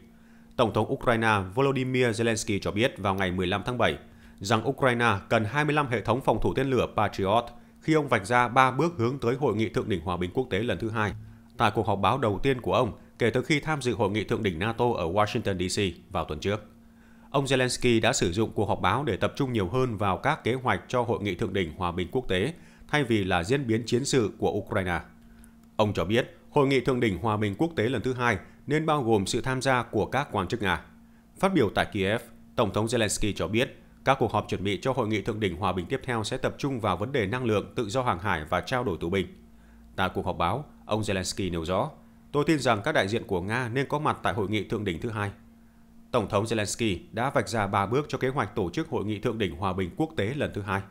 S4: Tổng thống Ukraine Volodymyr Zelensky cho biết vào ngày 15 tháng 7 rằng Ukraine cần 25 hệ thống phòng thủ tên lửa Patriot – khi ông vạch ra ba bước hướng tới Hội nghị Thượng đỉnh Hòa bình Quốc tế lần thứ hai. Tại cuộc họp báo đầu tiên của ông kể từ khi tham dự Hội nghị Thượng đỉnh NATO ở Washington DC vào tuần trước, ông Zelensky đã sử dụng cuộc họp báo để tập trung nhiều hơn vào các kế hoạch cho Hội nghị Thượng đỉnh Hòa bình Quốc tế thay vì là diễn biến chiến sự của Ukraine. Ông cho biết Hội nghị Thượng đỉnh Hòa bình Quốc tế lần thứ hai nên bao gồm sự tham gia của các quan chức Nga. Phát biểu tại Kiev, Tổng thống Zelensky cho biết các cuộc họp chuẩn bị cho hội nghị thượng đỉnh hòa bình tiếp theo sẽ tập trung vào vấn đề năng lượng, tự do hàng hải và trao đổi tù binh. Tại cuộc họp báo, ông Zelensky nêu rõ, tôi tin rằng các đại diện của Nga nên có mặt tại hội nghị thượng đỉnh thứ hai. Tổng thống Zelensky đã vạch ra 3 bước cho kế hoạch tổ chức hội nghị thượng đỉnh hòa bình quốc tế lần thứ hai.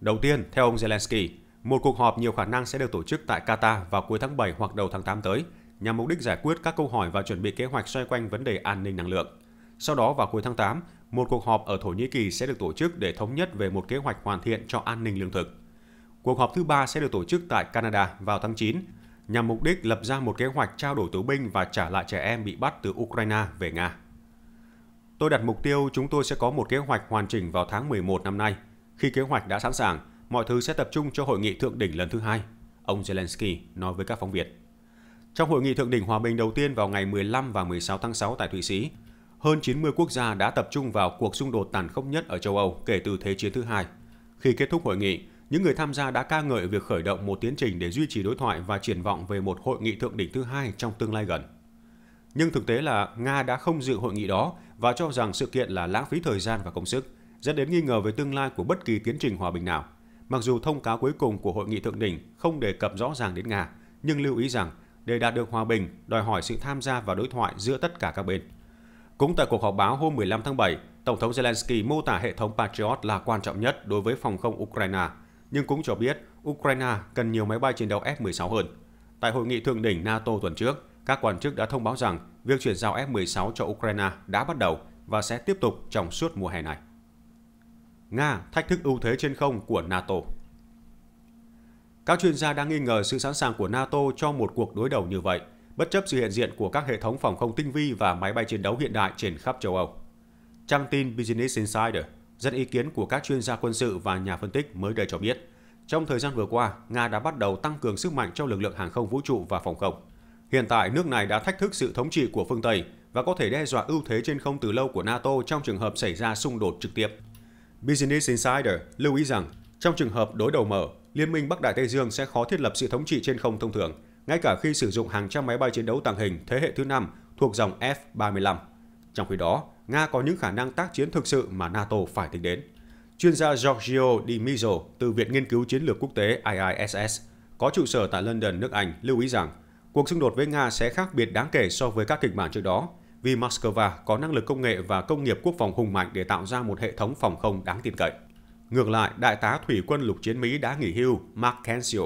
S4: Đầu tiên, theo ông Zelensky, một cuộc họp nhiều khả năng sẽ được tổ chức tại Qatar vào cuối tháng 7 hoặc đầu tháng 8 tới, nhằm mục đích giải quyết các câu hỏi và chuẩn bị kế hoạch xoay quanh vấn đề an ninh năng lượng. Sau đó vào cuối tháng 8, một cuộc họp ở Thổ Nhĩ Kỳ sẽ được tổ chức để thống nhất về một kế hoạch hoàn thiện cho an ninh lương thực. Cuộc họp thứ ba sẽ được tổ chức tại Canada vào tháng 9, nhằm mục đích lập ra một kế hoạch trao đổi tù binh và trả lại trẻ em bị bắt từ Ukraine về Nga. Tôi đặt mục tiêu chúng tôi sẽ có một kế hoạch hoàn chỉnh vào tháng 11 năm nay. Khi kế hoạch đã sẵn sàng, mọi thứ sẽ tập trung cho hội nghị thượng đỉnh lần thứ hai, ông Zelensky nói với các phóng viên. Trong hội nghị thượng đỉnh hòa bình đầu tiên vào ngày 15 và 16 tháng 6 tại Thụy Sĩ, hơn 90 quốc gia đã tập trung vào cuộc xung đột tàn khốc nhất ở châu Âu kể từ Thế chiến thứ hai. Khi kết thúc hội nghị, những người tham gia đã ca ngợi việc khởi động một tiến trình để duy trì đối thoại và triển vọng về một hội nghị thượng đỉnh thứ hai trong tương lai gần. Nhưng thực tế là Nga đã không dự hội nghị đó và cho rằng sự kiện là lãng phí thời gian và công sức, dẫn đến nghi ngờ về tương lai của bất kỳ tiến trình hòa bình nào. Mặc dù thông cáo cuối cùng của hội nghị thượng đỉnh không đề cập rõ ràng đến Nga, nhưng lưu ý rằng để đạt được hòa bình đòi hỏi sự tham gia và đối thoại giữa tất cả các bên. Cũng tại cuộc họp báo hôm 15 tháng 7, Tổng thống Zelensky mô tả hệ thống Patriot là quan trọng nhất đối với phòng không Ukraine, nhưng cũng cho biết Ukraine cần nhiều máy bay chiến đấu F-16 hơn. Tại hội nghị thượng đỉnh NATO tuần trước, các quan chức đã thông báo rằng việc chuyển giao F-16 cho Ukraine đã bắt đầu và sẽ tiếp tục trong suốt mùa hè này. Nga thách thức ưu thế trên không của NATO Các chuyên gia đang nghi ngờ sự sẵn sàng của NATO cho một cuộc đối đầu như vậy – bất chấp sự hiện diện của các hệ thống phòng không tinh vi và máy bay chiến đấu hiện đại trên khắp châu Âu. Trang tin Business Insider dẫn ý kiến của các chuyên gia quân sự và nhà phân tích mới đây cho biết, trong thời gian vừa qua, Nga đã bắt đầu tăng cường sức mạnh cho lực lượng hàng không vũ trụ và phòng không. Hiện tại, nước này đã thách thức sự thống trị của phương Tây và có thể đe dọa ưu thế trên không từ lâu của NATO trong trường hợp xảy ra xung đột trực tiếp. Business Insider lưu ý rằng, trong trường hợp đối đầu mở, Liên minh Bắc Đại Tây Dương sẽ khó thiết lập sự thống trị trên không thông thường – ngay cả khi sử dụng hàng trăm máy bay chiến đấu tàng hình thế hệ thứ 5 thuộc dòng F-35. Trong khi đó, Nga có những khả năng tác chiến thực sự mà NATO phải tính đến. Chuyên gia Giorgio Di Mizo từ Viện Nghiên cứu Chiến lược Quốc tế IISS có trụ sở tại London, nước Anh, lưu ý rằng cuộc xung đột với Nga sẽ khác biệt đáng kể so với các kịch bản trước đó vì Moscow có năng lực công nghệ và công nghiệp quốc phòng hùng mạnh để tạo ra một hệ thống phòng không đáng tin cậy. Ngược lại, Đại tá Thủy quân lục chiến Mỹ đã nghỉ hưu Mark Kensio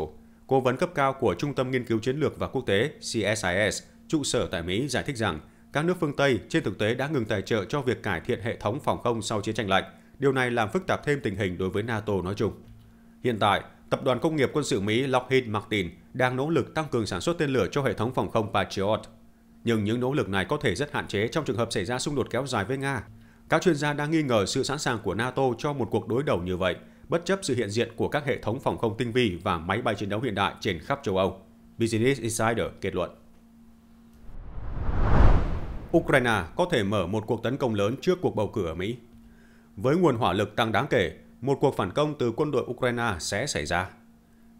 S4: Cố vấn cấp cao của Trung tâm Nghiên cứu Chiến lược và Quốc tế CSIS trụ sở tại Mỹ giải thích rằng các nước phương Tây trên thực tế đã ngừng tài trợ cho việc cải thiện hệ thống phòng không sau chiến tranh lạnh. Điều này làm phức tạp thêm tình hình đối với NATO nói chung. Hiện tại, Tập đoàn Công nghiệp Quân sự Mỹ Lockheed Martin đang nỗ lực tăng cường sản xuất tên lửa cho hệ thống phòng không Patriot. Nhưng những nỗ lực này có thể rất hạn chế trong trường hợp xảy ra xung đột kéo dài với Nga. Các chuyên gia đang nghi ngờ sự sẵn sàng của NATO cho một cuộc đối đầu như vậy bất chấp sự hiện diện của các hệ thống phòng không tinh vi và máy bay chiến đấu hiện đại trên khắp châu Âu. Business Insider kết luận. Ukraine có thể mở một cuộc tấn công lớn trước cuộc bầu cử ở Mỹ. Với nguồn hỏa lực tăng đáng kể, một cuộc phản công từ quân đội Ukraine sẽ xảy ra.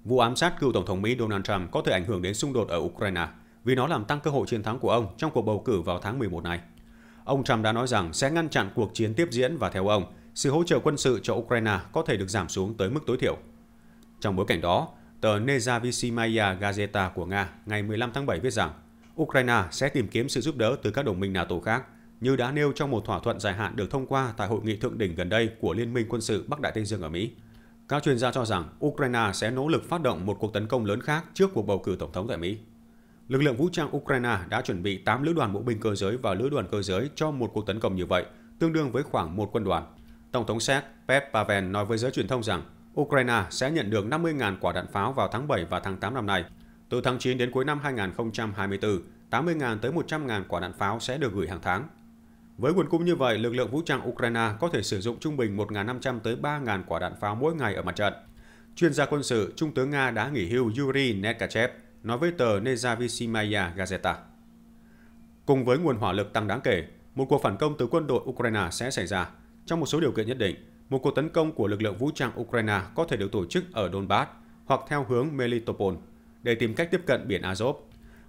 S4: Vụ ám sát cựu Tổng thống Mỹ Donald Trump có thể ảnh hưởng đến xung đột ở Ukraine vì nó làm tăng cơ hội chiến thắng của ông trong cuộc bầu cử vào tháng 11 này. Ông Trump đã nói rằng sẽ ngăn chặn cuộc chiến tiếp diễn và theo ông, sự hỗ trợ quân sự cho Ukraine có thể được giảm xuống tới mức tối thiểu. Trong bối cảnh đó, tờ Nezavisimaya Gazeta của Nga ngày 15 tháng 7 viết rằng Ukraine sẽ tìm kiếm sự giúp đỡ từ các đồng minh NATO khác, như đã nêu trong một thỏa thuận dài hạn được thông qua tại hội nghị thượng đỉnh gần đây của Liên minh quân sự Bắc Đại Tây Dương ở Mỹ. Các chuyên gia cho rằng Ukraine sẽ nỗ lực phát động một cuộc tấn công lớn khác trước cuộc bầu cử tổng thống tại Mỹ. Lực lượng vũ trang Ukraine đã chuẩn bị 8 lữ đoàn bộ binh cơ giới và lữ đoàn cơ giới cho một cuộc tấn công như vậy, tương đương với khoảng một quân đoàn. Tổng thống Séc Pep Pavel nói với giới truyền thông rằng Ukraine sẽ nhận được 50.000 quả đạn pháo vào tháng 7 và tháng 8 năm nay. Từ tháng 9 đến cuối năm 2024, 80.000 tới 100.000 quả đạn pháo sẽ được gửi hàng tháng. Với nguồn cung như vậy, lực lượng vũ trang Ukraine có thể sử dụng trung bình 1.500 tới 3.000 quả đạn pháo mỗi ngày ở mặt trận. Chuyên gia quân sự, Trung tướng Nga đã nghỉ hưu Yuri Nekachev nói với tờ Nezavisimaya Gazeta. Cùng với nguồn hỏa lực tăng đáng kể, một cuộc phản công từ quân đội Ukraine sẽ xảy ra, trong một số điều kiện nhất định, một cuộc tấn công của lực lượng vũ trang Ukraine có thể được tổ chức ở Donbass hoặc theo hướng Melitopol để tìm cách tiếp cận biển Azov.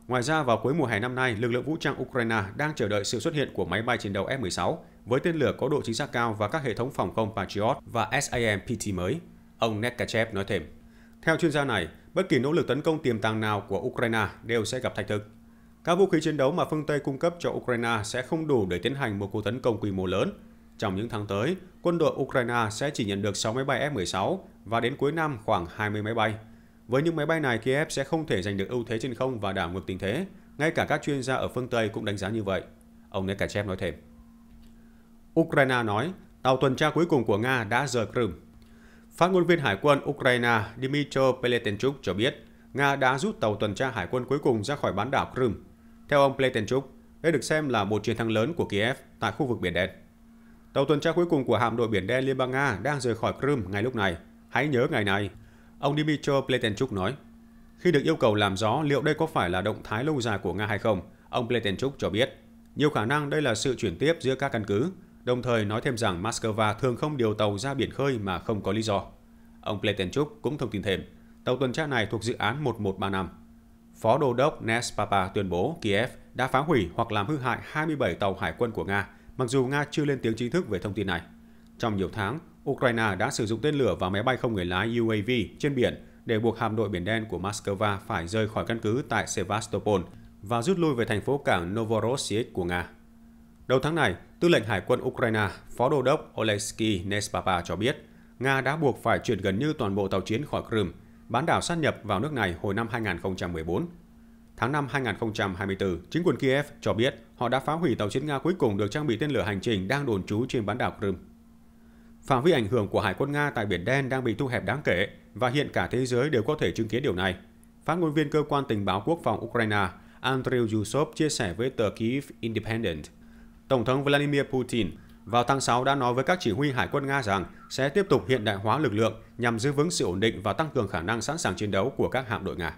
S4: Ngoài ra, vào cuối mùa hè năm nay, lực lượng vũ trang Ukraine đang chờ đợi sự xuất hiện của máy bay chiến đấu F-16 với tên lửa có độ chính xác cao và các hệ thống phòng không Patriot và SAM-PT mới, ông Nekachev nói thêm. Theo chuyên gia này, bất kỳ nỗ lực tấn công tiềm tàng nào của Ukraine đều sẽ gặp thách thức. Các vũ khí chiến đấu mà phương Tây cung cấp cho Ukraine sẽ không đủ để tiến hành một cuộc tấn công quy mô lớn, trong những tháng tới, quân đội Ukraine sẽ chỉ nhận được 6 máy bay F-16 và đến cuối năm khoảng 20 máy bay. Với những máy bay này, Kiev sẽ không thể giành được ưu thế trên không và đảo ngược tình thế. Ngay cả các chuyên gia ở phương Tây cũng đánh giá như vậy. Ông Nekachev nói thêm. Ukraine nói, tàu tuần tra cuối cùng của Nga đã rời Crimea. Phát ngôn viên Hải quân Ukraine Dmytro Peletenchuk cho biết, Nga đã rút tàu tuần tra hải quân cuối cùng ra khỏi bán đảo Crimea. Theo ông Peletenchuk, đây được xem là một chiến thắng lớn của Kiev tại khu vực Biển Đen. Tàu tuần tra cuối cùng của hạm đội Biển Đen Liên bang Nga đang rời khỏi Crimea ngay lúc này. Hãy nhớ ngày này, ông Dmitry Pletenchuk nói. Khi được yêu cầu làm rõ liệu đây có phải là động thái lâu dài của Nga hay không, ông Pletenchuk cho biết. Nhiều khả năng đây là sự chuyển tiếp giữa các căn cứ, đồng thời nói thêm rằng Moscow thường không điều tàu ra biển khơi mà không có lý do. Ông Pletenchuk cũng thông tin thêm, tàu tuần tra này thuộc dự án 1135. Phó đô đốc Nespapa tuyên bố Kiev đã phá hủy hoặc làm hư hại 27 tàu hải quân của Nga – mặc dù Nga chưa lên tiếng chính thức về thông tin này. Trong nhiều tháng, Ukraine đã sử dụng tên lửa và máy bay không người lái UAV trên biển để buộc hạm đội Biển Đen của Moscow phải rời khỏi căn cứ tại Sevastopol và rút lui về thành phố cảng Novorossiysk của Nga. Đầu tháng này, Tư lệnh Hải quân Ukraine, Phó Đô đốc Oleksiy Nespapa cho biết, Nga đã buộc phải chuyển gần như toàn bộ tàu chiến khỏi Crimea, bán đảo sát nhập vào nước này hồi năm 2014 Tháng 5 2024, chính quyền Kiev cho biết họ đã phá hủy tàu chiến Nga cuối cùng được trang bị tên lửa hành trình đang đồn trú trên bán đảo Crimea. Phạm vi ảnh hưởng của Hải quân Nga tại Biển Đen đang bị thu hẹp đáng kể và hiện cả thế giới đều có thể chứng kiến điều này. Phát ngôn viên Cơ quan Tình báo Quốc phòng Ukraine Andriy Yusov chia sẻ với tờ Kyiv Independent. Tổng thống Vladimir Putin vào tháng 6 đã nói với các chỉ huy Hải quân Nga rằng sẽ tiếp tục hiện đại hóa lực lượng nhằm giữ vững sự ổn định và tăng cường khả năng sẵn sàng chiến đấu của các hạm đội Nga.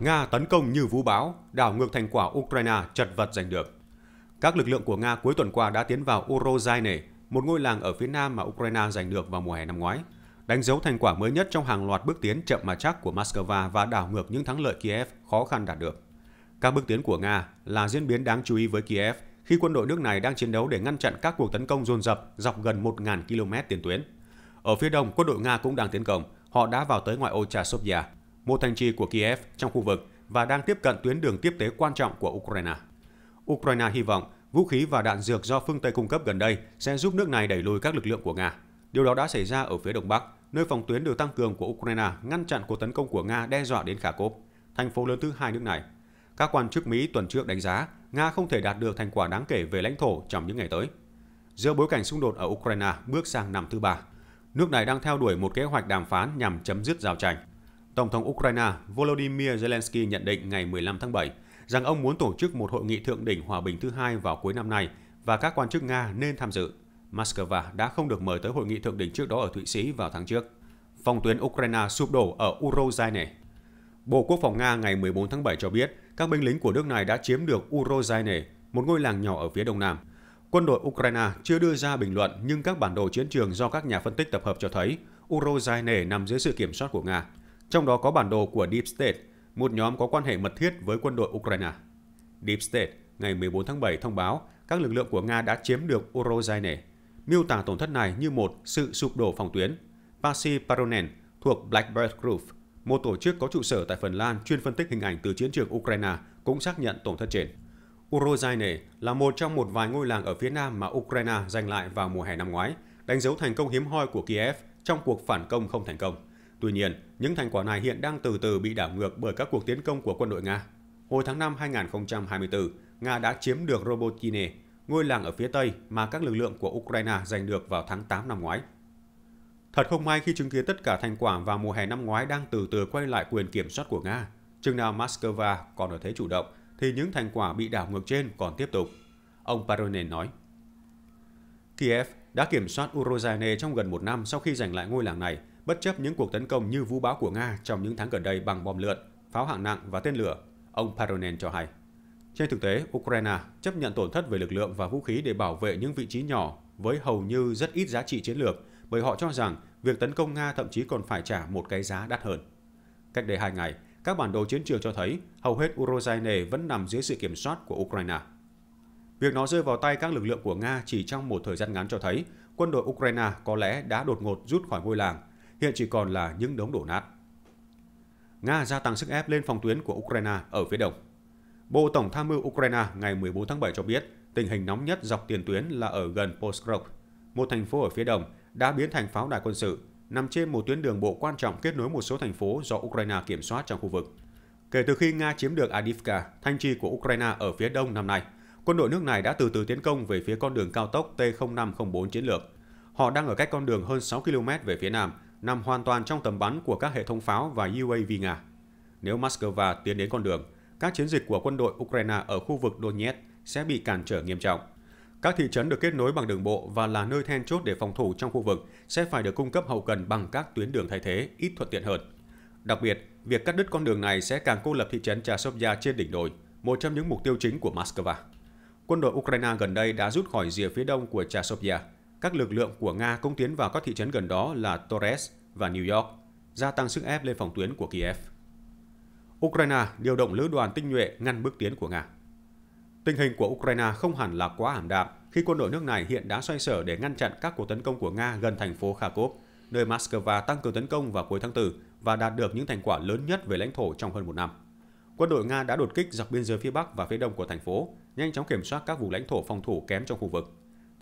S4: Nga tấn công như vũ bão, đảo ngược thành quả Ukraine chật vật giành được. Các lực lượng của Nga cuối tuần qua đã tiến vào Urozhaine, một ngôi làng ở phía nam mà Ukraine giành được vào mùa hè năm ngoái, đánh dấu thành quả mới nhất trong hàng loạt bước tiến chậm mà chắc của Moscow và đảo ngược những thắng lợi Kiev khó khăn đạt được. Các bước tiến của Nga là diễn biến đáng chú ý với Kiev khi quân đội nước này đang chiến đấu để ngăn chặn các cuộc tấn công dồn dập dọc gần 1.000 km tiền tuyến. Ở phía đông, quân đội Nga cũng đang tiến công, họ đã vào tới ngoại ô Chasovia, một thành trì của Kiev trong khu vực và đang tiếp cận tuyến đường tiếp tế quan trọng của Ukraine. Ukraine hy vọng vũ khí và đạn dược do phương Tây cung cấp gần đây sẽ giúp nước này đẩy lùi các lực lượng của Nga. Điều đó đã xảy ra ở phía đông bắc, nơi phòng tuyến được tăng cường của Ukraine ngăn chặn cuộc tấn công của Nga đe dọa đến Kharkov, thành phố lớn thứ hai nước này. Các quan chức Mỹ tuần trước đánh giá Nga không thể đạt được thành quả đáng kể về lãnh thổ trong những ngày tới. Giữa bối cảnh xung đột ở Ukraine bước sang năm thứ ba, nước này đang theo đuổi một kế hoạch đàm phán nhằm chấm dứt giao tranh. Tổng thống Ukraine Volodymyr Zelensky nhận định ngày 15 tháng 7 rằng ông muốn tổ chức một hội nghị thượng đỉnh hòa bình thứ hai vào cuối năm nay và các quan chức Nga nên tham dự. Moscow đã không được mời tới hội nghị thượng đỉnh trước đó ở Thụy Sĩ vào tháng trước. Phòng tuyến Ukraine sụp đổ ở Urozhaine. Bộ Quốc phòng Nga ngày 14 tháng 7 cho biết các binh lính của nước này đã chiếm được Urozhaine, một ngôi làng nhỏ ở phía đông nam. Quân đội Ukraine chưa đưa ra bình luận nhưng các bản đồ chiến trường do các nhà phân tích tập hợp cho thấy Urozhaine nằm dưới sự kiểm soát của Nga trong đó có bản đồ của Deep State, một nhóm có quan hệ mật thiết với quân đội Ukraine. Deep State ngày 14 tháng 7 thông báo các lực lượng của Nga đã chiếm được Urozhaine, miêu tả tổn thất này như một sự sụp đổ phòng tuyến. Pasi Paronen thuộc Blackbird Group, một tổ chức có trụ sở tại Phần Lan chuyên phân tích hình ảnh từ chiến trường Ukraine, cũng xác nhận tổn thất trên. Urozhaine là một trong một vài ngôi làng ở phía nam mà Ukraine giành lại vào mùa hè năm ngoái, đánh dấu thành công hiếm hoi của Kiev trong cuộc phản công không thành công. Tuy nhiên, những thành quả này hiện đang từ từ bị đảo ngược bởi các cuộc tiến công của quân đội Nga. Hồi tháng 5 2024, Nga đã chiếm được Robotyne, ngôi làng ở phía Tây mà các lực lượng của Ukraine giành được vào tháng 8 năm ngoái. Thật không may khi chứng kiến tất cả thành quả vào mùa hè năm ngoái đang từ từ quay lại quyền kiểm soát của Nga. Chừng nào Moscow còn ở thế chủ động, thì những thành quả bị đảo ngược trên còn tiếp tục. Ông Paronen nói. Kiev đã kiểm soát Urozhaine trong gần một năm sau khi giành lại ngôi làng này Bất chấp những cuộc tấn công như vũ bão của Nga trong những tháng gần đây bằng bom lượn, pháo hạng nặng và tên lửa, ông Paronen cho hay. Trên thực tế, Ukraine chấp nhận tổn thất về lực lượng và vũ khí để bảo vệ những vị trí nhỏ với hầu như rất ít giá trị chiến lược bởi họ cho rằng việc tấn công Nga thậm chí còn phải trả một cái giá đắt hơn. Cách đây 2 ngày, các bản đồ chiến trường cho thấy hầu hết Urozhaine vẫn nằm dưới sự kiểm soát của Ukraine. Việc nó rơi vào tay các lực lượng của Nga chỉ trong một thời gian ngắn cho thấy quân đội Ukraine có lẽ đã đột ngột rút khỏi ngôi làng hiện chỉ còn là những đống đổ nát. Nga gia tăng sức ép lên phòng tuyến của Ukraine ở phía đông. Bộ Tổng tham mưu Ukraine ngày 14 tháng 7 cho biết tình hình nóng nhất dọc tiền tuyến là ở gần Postgrove, một thành phố ở phía đông đã biến thành pháo đài quân sự, nằm trên một tuyến đường bộ quan trọng kết nối một số thành phố do Ukraine kiểm soát trong khu vực. Kể từ khi Nga chiếm được Adivka, thanh trì của Ukraine ở phía đông năm nay, quân đội nước này đã từ từ tiến công về phía con đường cao tốc T0504 chiến lược. Họ đang ở cách con đường hơn 6 km về phía nam nằm hoàn toàn trong tầm bắn của các hệ thống pháo và UAV Nga. Nếu Moscow tiến đến con đường, các chiến dịch của quân đội Ukraine ở khu vực Donetsk sẽ bị cản trở nghiêm trọng. Các thị trấn được kết nối bằng đường bộ và là nơi then chốt để phòng thủ trong khu vực sẽ phải được cung cấp hậu cần bằng các tuyến đường thay thế ít thuận tiện hơn. Đặc biệt, việc cắt đứt con đường này sẽ càng cô lập thị trấn Chasovya trên đỉnh đồi, một trong những mục tiêu chính của Moscow. Quân đội Ukraine gần đây đã rút khỏi rìa phía đông của Chasovya, các lực lượng của Nga công tiến vào các thị trấn gần đó là Torres và New York, gia tăng sức ép lên phòng tuyến của Kiev. Ukraine điều động lữ đoàn tinh nhuệ ngăn bước tiến của Nga. Tình hình của Ukraine không hẳn là quá ảm đạm khi quân đội nước này hiện đã xoay sở để ngăn chặn các cuộc tấn công của Nga gần thành phố Kharkov, nơi Moscow tăng cường tấn công vào cuối tháng 4 và đạt được những thành quả lớn nhất về lãnh thổ trong hơn một năm. Quân đội Nga đã đột kích dọc biên giới phía Bắc và phía Đông của thành phố, nhanh chóng kiểm soát các vùng lãnh thổ phòng thủ kém trong khu vực.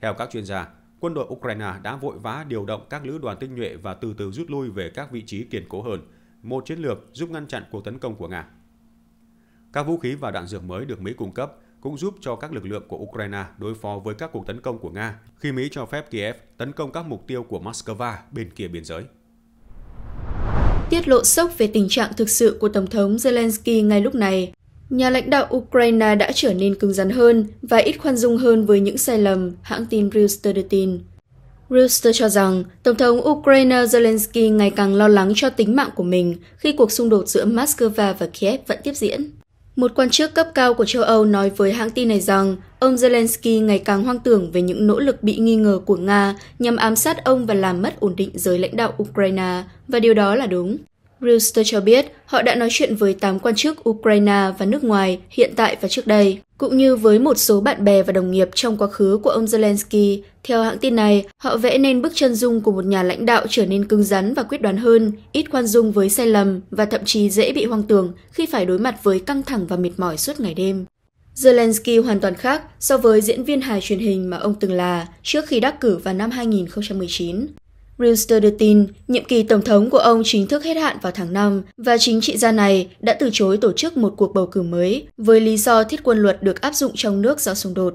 S4: Theo các chuyên gia, quân đội Ukraine đã vội vã điều động các lữ đoàn tinh nhuệ và từ từ rút lui về các vị trí kiên cố hơn, một chiến lược giúp ngăn chặn cuộc tấn công của Nga. Các vũ khí và đạn dược mới được Mỹ cung cấp cũng giúp cho các lực lượng của Ukraine đối phó với các cuộc tấn công của Nga khi Mỹ cho phép Kiev tấn công các mục tiêu của Moscow bên kia biên giới.
S1: Tiết lộ sốc về tình trạng thực sự của Tổng thống Zelensky ngay lúc này, Nhà lãnh đạo Ukraine đã trở nên cứng rắn hơn và ít khoan dung hơn với những sai lầm, hãng tin Reuters đưa tin. Reuters cho rằng Tổng thống Ukraine Zelensky ngày càng lo lắng cho tính mạng của mình khi cuộc xung đột giữa Moscow và Kiev vẫn tiếp diễn. Một quan chức cấp cao của châu Âu nói với hãng tin này rằng ông Zelensky ngày càng hoang tưởng về những nỗ lực bị nghi ngờ của Nga nhằm ám sát ông và làm mất ổn định giới lãnh đạo Ukraine, và điều đó là đúng. Reuters cho biết họ đã nói chuyện với 8 quan chức Ukraine và nước ngoài hiện tại và trước đây, cũng như với một số bạn bè và đồng nghiệp trong quá khứ của ông Zelensky. Theo hãng tin này, họ vẽ nên bức chân dung của một nhà lãnh đạo trở nên cứng rắn và quyết đoán hơn, ít khoan dung với sai lầm và thậm chí dễ bị hoang tưởng khi phải đối mặt với căng thẳng và mệt mỏi suốt ngày đêm. Zelensky hoàn toàn khác so với diễn viên hài truyền hình mà ông từng là trước khi đắc cử vào năm 2019. Reuters đưa tin, nhiệm kỳ tổng thống của ông chính thức hết hạn vào tháng 5 và chính trị gia này đã từ chối tổ chức một cuộc bầu cử mới với lý do thiết quân luật được áp dụng trong nước do xung đột.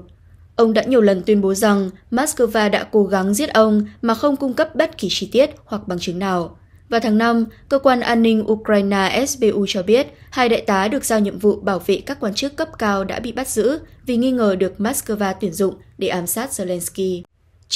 S1: Ông đã nhiều lần tuyên bố rằng Moscow đã cố gắng giết ông mà không cung cấp bất kỳ chi tiết hoặc bằng chứng nào. Vào tháng 5, cơ quan an ninh Ukraine SBU cho biết hai đại tá được giao nhiệm vụ bảo vệ các quan chức cấp cao đã bị bắt giữ vì nghi ngờ được Moscow tuyển dụng để ám sát Zelensky.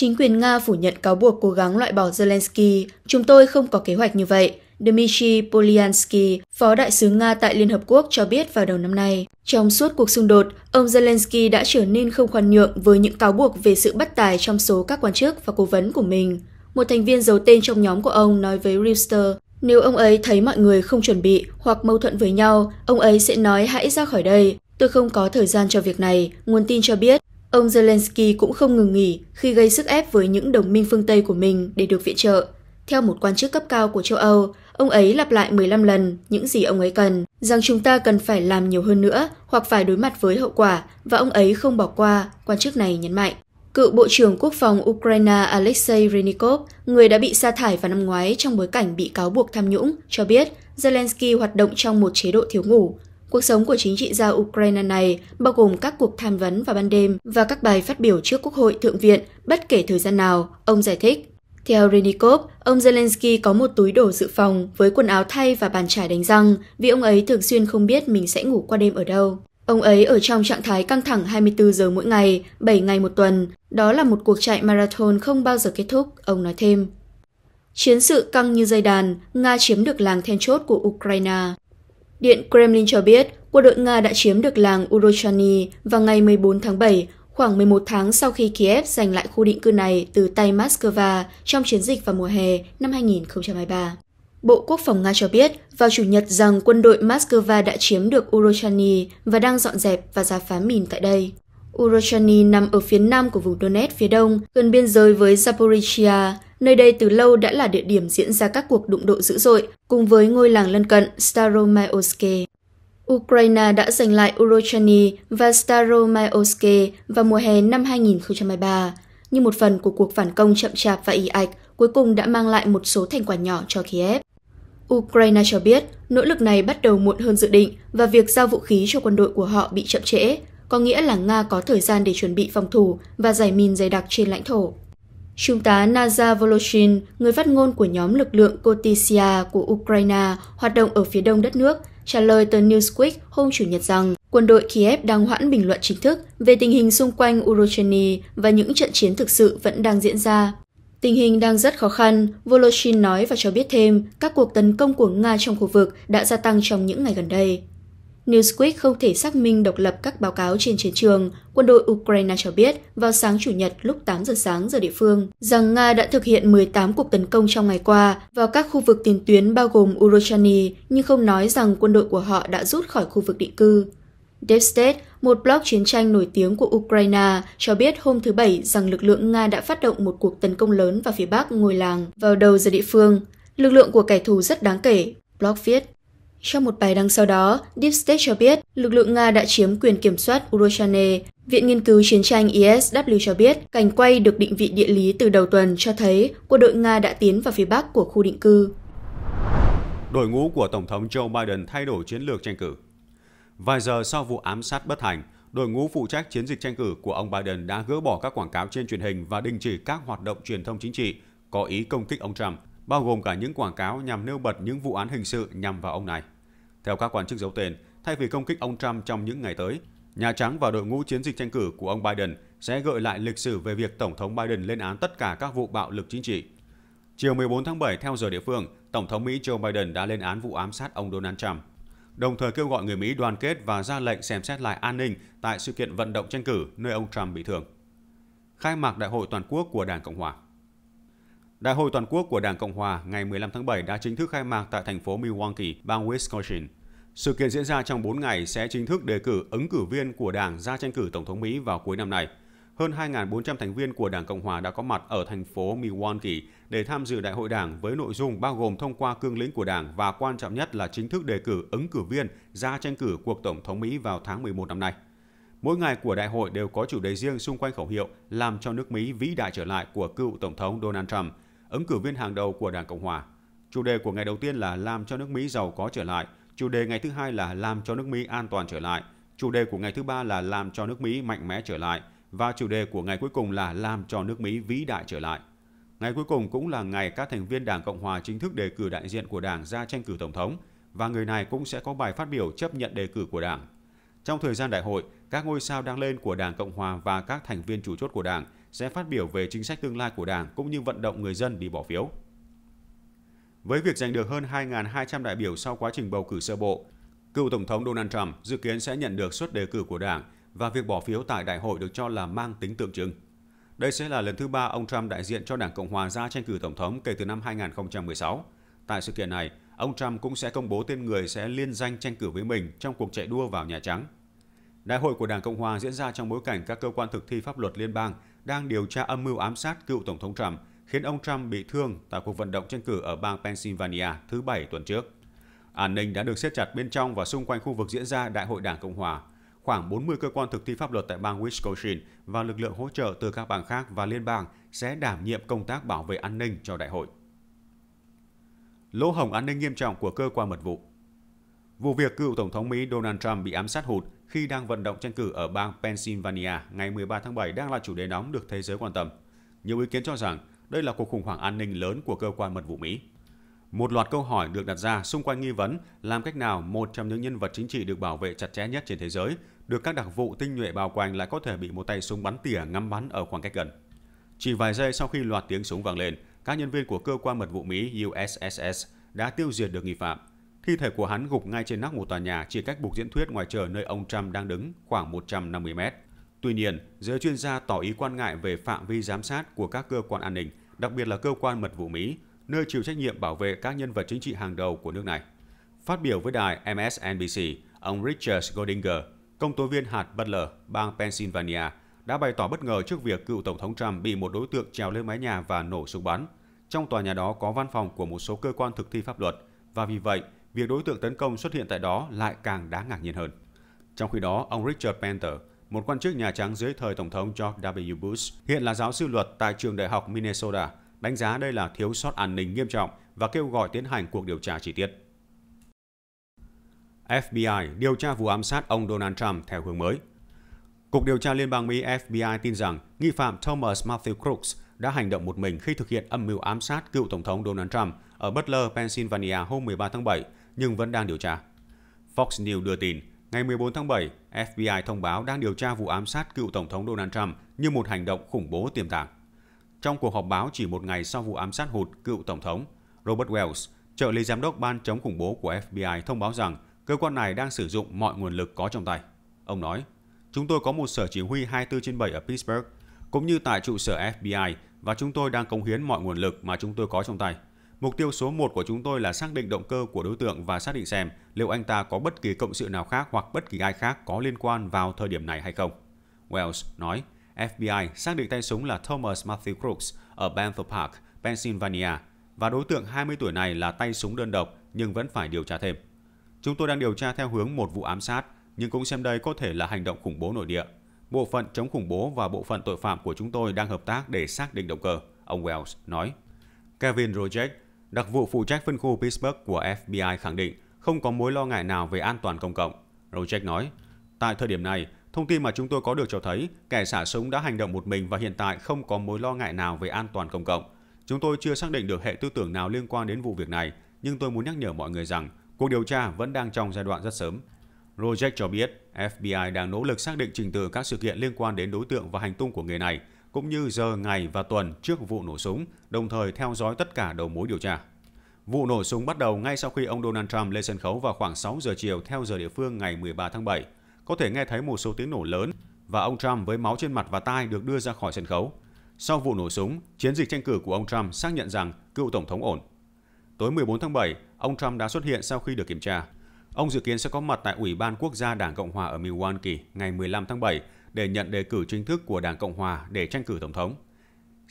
S1: Chính quyền Nga phủ nhận cáo buộc cố gắng loại bỏ Zelensky. Chúng tôi không có kế hoạch như vậy. Dmitry Polyansky, phó đại sứ Nga tại Liên Hợp Quốc cho biết vào đầu năm nay. Trong suốt cuộc xung đột, ông Zelensky đã trở nên không khoan nhượng với những cáo buộc về sự bất tài trong số các quan chức và cố vấn của mình. Một thành viên giấu tên trong nhóm của ông nói với Reuters, nếu ông ấy thấy mọi người không chuẩn bị hoặc mâu thuẫn với nhau, ông ấy sẽ nói hãy ra khỏi đây. Tôi không có thời gian cho việc này, nguồn tin cho biết. Ông Zelensky cũng không ngừng nghỉ khi gây sức ép với những đồng minh phương Tây của mình để được viện trợ. Theo một quan chức cấp cao của châu Âu, ông ấy lặp lại 15 lần những gì ông ấy cần, rằng chúng ta cần phải làm nhiều hơn nữa hoặc phải đối mặt với hậu quả và ông ấy không bỏ qua, quan chức này nhấn mạnh. Cựu Bộ trưởng Quốc phòng Ukraine Alexei Renikov, người đã bị sa thải vào năm ngoái trong bối cảnh bị cáo buộc tham nhũng, cho biết Zelensky hoạt động trong một chế độ thiếu ngủ, Cuộc sống của chính trị gia Ukraine này bao gồm các cuộc tham vấn vào ban đêm và các bài phát biểu trước Quốc hội Thượng viện bất kể thời gian nào, ông giải thích. Theo Renikov, ông Zelensky có một túi đồ dự phòng với quần áo thay và bàn chải đánh răng vì ông ấy thường xuyên không biết mình sẽ ngủ qua đêm ở đâu. Ông ấy ở trong trạng thái căng thẳng 24 giờ mỗi ngày, 7 ngày một tuần. Đó là một cuộc chạy marathon không bao giờ kết thúc, ông nói thêm. Chiến sự căng như dây đàn, Nga chiếm được làng then chốt của Ukraine. Điện Kremlin cho biết quân đội Nga đã chiếm được làng Urochani vào ngày 14 tháng 7, khoảng 11 tháng sau khi Kiev giành lại khu định cư này từ tay Moscow trong chiến dịch vào mùa hè năm 2023. Bộ Quốc phòng Nga cho biết vào Chủ nhật rằng quân đội Moscow đã chiếm được Urochani và đang dọn dẹp và giả phá mìn tại đây. Urochani nằm ở phía nam của vùng Donetsk phía đông, gần biên giới với Zaporizhia, Nơi đây từ lâu đã là địa điểm diễn ra các cuộc đụng độ dữ dội cùng với ngôi làng lân cận Staromaioske. Ukraine đã giành lại Urochani và Staromaioske vào mùa hè năm 2023, như một phần của cuộc phản công chậm chạp và ỉ ạch cuối cùng đã mang lại một số thành quả nhỏ cho Kiev. Ukraine cho biết nỗ lực này bắt đầu muộn hơn dự định và việc giao vũ khí cho quân đội của họ bị chậm trễ, có nghĩa là Nga có thời gian để chuẩn bị phòng thủ và giải mìn dày đặc trên lãnh thổ. Trung tá Naza Voloshin, người phát ngôn của nhóm lực lượng Kotisia của Ukraine hoạt động ở phía đông đất nước, trả lời tờ Newsweek hôm Chủ nhật rằng quân đội Kiev đang hoãn bình luận chính thức về tình hình xung quanh Urocheni và những trận chiến thực sự vẫn đang diễn ra. Tình hình đang rất khó khăn, Voloshin nói và cho biết thêm các cuộc tấn công của Nga trong khu vực đã gia tăng trong những ngày gần đây. Newsweek không thể xác minh độc lập các báo cáo trên chiến trường, quân đội Ukraine cho biết vào sáng Chủ nhật lúc 8 giờ sáng giờ địa phương rằng Nga đã thực hiện 18 cuộc tấn công trong ngày qua vào các khu vực tiền tuyến bao gồm Urochani, nhưng không nói rằng quân đội của họ đã rút khỏi khu vực định cư. Deep một blog chiến tranh nổi tiếng của Ukraine, cho biết hôm thứ Bảy rằng lực lượng Nga đã phát động một cuộc tấn công lớn vào phía bắc ngôi làng vào đầu giờ địa phương. Lực lượng của kẻ thù rất đáng kể, blog viết. Trong một bài đăng sau đó, Deep State cho biết lực lượng Nga đã chiếm quyền kiểm soát Urochane. Viện Nghiên cứu Chiến tranh ISW e cho biết, cảnh quay được định vị địa lý từ đầu tuần cho thấy quân đội Nga đã tiến vào phía bắc của khu định cư.
S4: Đội ngũ của Tổng thống Joe Biden thay đổi chiến lược tranh cử. Vài giờ sau vụ ám sát bất thành, đội ngũ phụ trách chiến dịch tranh cử của ông Biden đã gỡ bỏ các quảng cáo trên truyền hình và đình chỉ các hoạt động truyền thông chính trị có ý công kích ông Trump bao gồm cả những quảng cáo nhằm nêu bật những vụ án hình sự nhằm vào ông này. Theo các quan chức giấu tên, thay vì công kích ông Trump trong những ngày tới, Nhà Trắng và đội ngũ chiến dịch tranh cử của ông Biden sẽ gợi lại lịch sử về việc Tổng thống Biden lên án tất cả các vụ bạo lực chính trị. Chiều 14 tháng 7 theo giờ địa phương, Tổng thống Mỹ Joe Biden đã lên án vụ ám sát ông Donald Trump, đồng thời kêu gọi người Mỹ đoàn kết và ra lệnh xem xét lại an ninh tại sự kiện vận động tranh cử nơi ông Trump bị thương. Khai mạc Đại hội toàn quốc của Đảng Cộng hòa Đại hội toàn quốc của Đảng Cộng hòa ngày 15 tháng 7 đã chính thức khai mạc tại thành phố Milwaukee, bang Wisconsin. Sự kiện diễn ra trong 4 ngày sẽ chính thức đề cử ứng cử viên của Đảng ra tranh cử Tổng thống Mỹ vào cuối năm này. Hơn 2.400 thành viên của Đảng Cộng hòa đã có mặt ở thành phố Milwaukee để tham dự đại hội đảng với nội dung bao gồm thông qua cương lĩnh của đảng và quan trọng nhất là chính thức đề cử ứng cử viên ra tranh cử cuộc Tổng thống Mỹ vào tháng 11 năm nay. Mỗi ngày của đại hội đều có chủ đề riêng xung quanh khẩu hiệu làm cho nước Mỹ vĩ đại trở lại của cựu Tổng thống Donald Trump – ứng cử viên hàng đầu của Đảng Cộng Hòa. Chủ đề của ngày đầu tiên là làm cho nước Mỹ giàu có trở lại, chủ đề ngày thứ hai là làm cho nước Mỹ an toàn trở lại, chủ đề của ngày thứ ba là làm cho nước Mỹ mạnh mẽ trở lại và chủ đề của ngày cuối cùng là làm cho nước Mỹ vĩ đại trở lại. Ngày cuối cùng cũng là ngày các thành viên Đảng Cộng hòa chính thức đề cử đại diện của Đảng ra tranh cử tổng thống và người này cũng sẽ có bài phát biểu chấp nhận đề cử của Đảng. Trong thời gian đại hội, các ngôi sao đang lên của Đảng Cộng hòa và các thành viên chủ chốt của Đảng sẽ phát biểu về chính sách tương lai của Đảng cũng như vận động người dân đi bỏ phiếu. Với việc giành được hơn 2.200 đại biểu sau quá trình bầu cử sơ bộ, cựu Tổng thống Donald Trump dự kiến sẽ nhận được suất đề cử của Đảng và việc bỏ phiếu tại đại hội được cho là mang tính tượng trưng. Đây sẽ là lần thứ ba ông Trump đại diện cho Đảng Cộng hòa ra tranh cử Tổng thống kể từ năm 2016. Tại sự kiện này, ông Trump cũng sẽ công bố tên người sẽ liên danh tranh cử với mình trong cuộc chạy đua vào Nhà Trắng. Đại hội của Đảng Cộng hòa diễn ra trong bối cảnh các cơ quan thực thi pháp luật liên bang đang điều tra âm mưu ám sát cựu Tổng thống Trump, khiến ông Trump bị thương tại cuộc vận động tranh cử ở bang Pennsylvania thứ Bảy tuần trước. An ninh đã được siết chặt bên trong và xung quanh khu vực diễn ra Đại hội Đảng Cộng Hòa. Khoảng 40 cơ quan thực thi pháp luật tại bang Wisconsin và lực lượng hỗ trợ từ các bang khác và liên bang sẽ đảm nhiệm công tác bảo vệ an ninh cho đại hội. Lỗ hổng an ninh nghiêm trọng của cơ quan mật vụ Vụ việc cựu Tổng thống Mỹ Donald Trump bị ám sát hụt khi đang vận động tranh cử ở bang Pennsylvania ngày 13 tháng 7 đang là chủ đề nóng được thế giới quan tâm. Nhiều ý kiến cho rằng đây là cuộc khủng hoảng an ninh lớn của cơ quan mật vụ Mỹ. Một loạt câu hỏi được đặt ra xung quanh nghi vấn làm cách nào một trong những nhân vật chính trị được bảo vệ chặt chẽ nhất trên thế giới, được các đặc vụ tinh nhuệ bao quanh lại có thể bị một tay súng bắn tỉa ngắm bắn ở khoảng cách gần. Chỉ vài giây sau khi loạt tiếng súng vang lên, các nhân viên của cơ quan mật vụ Mỹ USSS đã tiêu diệt được nghi phạm Thi thể của hắn gục ngay trên nóc một tòa nhà chỉ cách buộc diễn thuyết ngoài trời nơi ông Trump đang đứng khoảng 150 mét. Tuy nhiên, giới chuyên gia tỏ ý quan ngại về phạm vi giám sát của các cơ quan an ninh, đặc biệt là cơ quan mật vụ Mỹ, nơi chịu trách nhiệm bảo vệ các nhân vật chính trị hàng đầu của nước này. Phát biểu với đài MSNBC, ông Richard Goldinger, công tố viên hạt Butler, bang Pennsylvania, đã bày tỏ bất ngờ trước việc cựu Tổng thống Trump bị một đối tượng trèo lên mái nhà và nổ súng bắn. Trong tòa nhà đó có văn phòng của một số cơ quan thực thi pháp luật, và vì vậy, việc đối tượng tấn công xuất hiện tại đó lại càng đáng ngạc nhiên hơn. Trong khi đó, ông Richard Penter, một quan chức Nhà Trắng dưới thời Tổng thống George W. Bush, hiện là giáo sư luật tại trường đại học Minnesota, đánh giá đây là thiếu sót an ninh nghiêm trọng và kêu gọi tiến hành cuộc điều tra chi tiết. FBI điều tra vụ ám sát ông Donald Trump theo hướng mới. Cục điều tra Liên bang Mỹ FBI tin rằng nghi phạm Thomas Matthew Crooks đã hành động một mình khi thực hiện âm mưu ám sát cựu Tổng thống Donald Trump ở Butler, Pennsylvania hôm 13 tháng 7 nhưng vẫn đang điều tra. Fox News đưa tin, ngày 14 tháng 7, FBI thông báo đang điều tra vụ ám sát cựu Tổng thống Donald Trump như một hành động khủng bố tiềm tàng. Trong cuộc họp báo chỉ một ngày sau vụ ám sát hụt cựu Tổng thống, Robert Wells, trợ lý giám đốc ban chống khủng bố của FBI thông báo rằng cơ quan này đang sử dụng mọi nguồn lực có trong tay. Ông nói, chúng tôi có một sở chỉ huy 24 trên 7 ở Pittsburgh, cũng như tại trụ sở FBI và chúng tôi đang cống hiến mọi nguồn lực mà chúng tôi có trong tay. Mục tiêu số 1 của chúng tôi là xác định động cơ của đối tượng và xác định xem liệu anh ta có bất kỳ cộng sự nào khác hoặc bất kỳ ai khác có liên quan vào thời điểm này hay không. Wells nói, FBI xác định tay súng là Thomas Matthew Crooks ở Banther Park, Pennsylvania, và đối tượng 20 tuổi này là tay súng đơn độc nhưng vẫn phải điều tra thêm. Chúng tôi đang điều tra theo hướng một vụ ám sát, nhưng cũng xem đây có thể là hành động khủng bố nội địa. Bộ phận chống khủng bố và bộ phận tội phạm của chúng tôi đang hợp tác để xác định động cơ, ông Wells nói. Kevin Rojek, Đặc vụ phụ trách phân khu Pittsburgh của FBI khẳng định không có mối lo ngại nào về an toàn công cộng. Rojek nói, tại thời điểm này, thông tin mà chúng tôi có được cho thấy kẻ xả súng đã hành động một mình và hiện tại không có mối lo ngại nào về an toàn công cộng. Chúng tôi chưa xác định được hệ tư tưởng nào liên quan đến vụ việc này, nhưng tôi muốn nhắc nhở mọi người rằng cuộc điều tra vẫn đang trong giai đoạn rất sớm. Rojek cho biết FBI đang nỗ lực xác định trình tự các sự kiện liên quan đến đối tượng và hành tung của người này – cũng như giờ ngày và tuần trước vụ nổ súng, đồng thời theo dõi tất cả đầu mối điều tra. Vụ nổ súng bắt đầu ngay sau khi ông Donald Trump lên sân khấu vào khoảng 6 giờ chiều theo giờ địa phương ngày 13 tháng 7. Có thể nghe thấy một số tiếng nổ lớn và ông Trump với máu trên mặt và tai được đưa ra khỏi sân khấu. Sau vụ nổ súng, chiến dịch tranh cử của ông Trump xác nhận rằng cựu tổng thống ổn. Tối 14 tháng 7, ông Trump đã xuất hiện sau khi được kiểm tra. Ông dự kiến sẽ có mặt tại Ủy ban Quốc gia Đảng Cộng hòa ở Milwaukee ngày 15 tháng 7 để nhận đề cử chính thức của Đảng Cộng Hòa để tranh cử Tổng thống.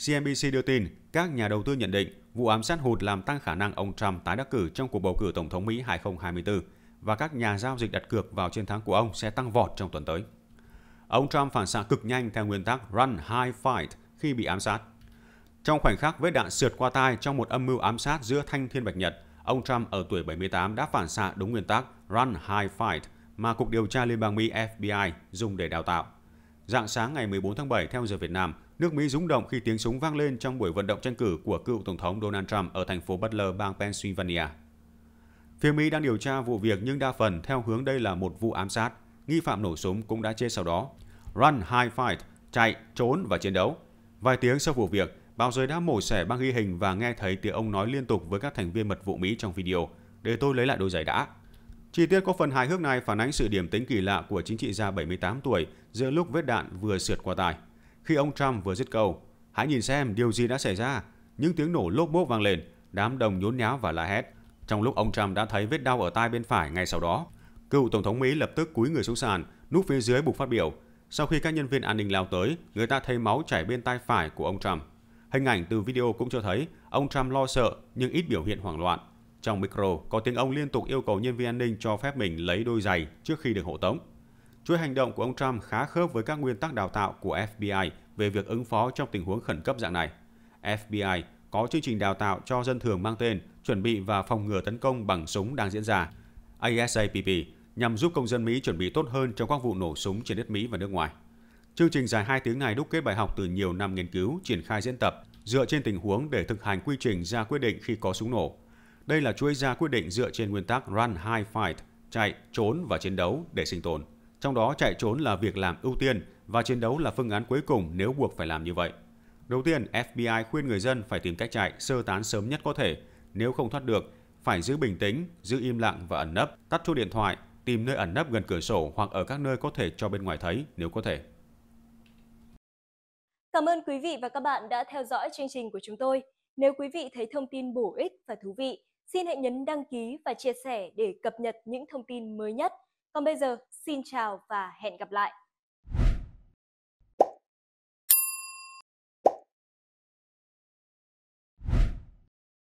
S4: CNBC đưa tin, các nhà đầu tư nhận định vụ ám sát hụt làm tăng khả năng ông Trump tái đắc cử trong cuộc bầu cử Tổng thống Mỹ 2024 và các nhà giao dịch đặt cược vào chiến thắng của ông sẽ tăng vọt trong tuần tới. Ông Trump phản xạ cực nhanh theo nguyên tắc run high fight khi bị ám sát. Trong khoảnh khắc vết đạn sượt qua tai trong một âm mưu ám sát giữa Thanh Thiên Bạch Nhật, ông Trump ở tuổi 78 đã phản xạ đúng nguyên tắc run high fight mà Cục Điều tra Liên bang Mỹ FBI dùng để đào tạo. Dạng sáng ngày 14 tháng 7 theo giờ Việt Nam, nước Mỹ rúng động khi tiếng súng vang lên trong buổi vận động tranh cử của cựu tổng thống Donald Trump ở thành phố Butler, bang Pennsylvania. Phía Mỹ đang điều tra vụ việc nhưng đa phần theo hướng đây là một vụ ám sát. Nghi phạm nổ súng cũng đã chết sau đó. Run, high fight, chạy, trốn và chiến đấu. Vài tiếng sau vụ việc, báo giới đã mổ xẻ băng ghi hình và nghe thấy tiếng ông nói liên tục với các thành viên mật vụ Mỹ trong video. Để tôi lấy lại đôi giày đã. Chi tiết có phần hài hước này phản ánh sự điểm tính kỳ lạ của chính trị gia 78 tuổi giữa lúc vết đạn vừa sượt qua tai. Khi ông Trump vừa dứt câu, hãy nhìn xem điều gì đã xảy ra. Những tiếng nổ lốp bốp vang lên, đám đông nhốn nháo và la hét. Trong lúc ông Trump đã thấy vết đau ở tai bên phải ngay sau đó, cựu tổng thống Mỹ lập tức cúi người xuống sàn, núp phía dưới bục phát biểu. Sau khi các nhân viên an ninh lao tới, người ta thấy máu chảy bên tai phải của ông Trump. Hình ảnh từ video cũng cho thấy ông Trump lo sợ nhưng ít biểu hiện hoảng loạn. Trong micro có tiếng ông liên tục yêu cầu nhân viên an ninh cho phép mình lấy đôi giày trước khi được hộ tống. Chuỗi hành động của ông Trump khá khớp với các nguyên tắc đào tạo của FBI về việc ứng phó trong tình huống khẩn cấp dạng này. FBI có chương trình đào tạo cho dân thường mang tên chuẩn bị và phòng ngừa tấn công bằng súng đang diễn ra ASAPP nhằm giúp công dân Mỹ chuẩn bị tốt hơn trong các vụ nổ súng trên đất Mỹ và nước ngoài. Chương trình dài 2 tiếng này đúc kết bài học từ nhiều năm nghiên cứu, triển khai diễn tập dựa trên tình huống để thực hành quy trình ra quyết định khi có súng nổ, đây là chuỗi ra quyết định dựa trên nguyên tắc run, hide, fight, chạy, trốn và chiến đấu để sinh tồn. Trong đó chạy trốn là việc làm ưu tiên và chiến đấu là phương án cuối cùng nếu buộc phải làm như vậy. Đầu tiên, FBI khuyên người dân phải tìm cách chạy, sơ tán sớm nhất có thể. Nếu không thoát được, phải giữ bình tĩnh, giữ im lặng và ẩn nấp, tắt chuông điện thoại, tìm nơi ẩn nấp gần cửa sổ hoặc ở các nơi có thể cho bên ngoài thấy nếu có thể.
S3: Cảm ơn quý vị và các bạn đã theo dõi chương trình của chúng tôi. Nếu quý vị thấy thông tin bổ ích và thú vị, Xin hãy nhấn đăng ký và chia sẻ để cập nhật những thông tin mới nhất. Còn bây giờ, xin chào và hẹn gặp lại!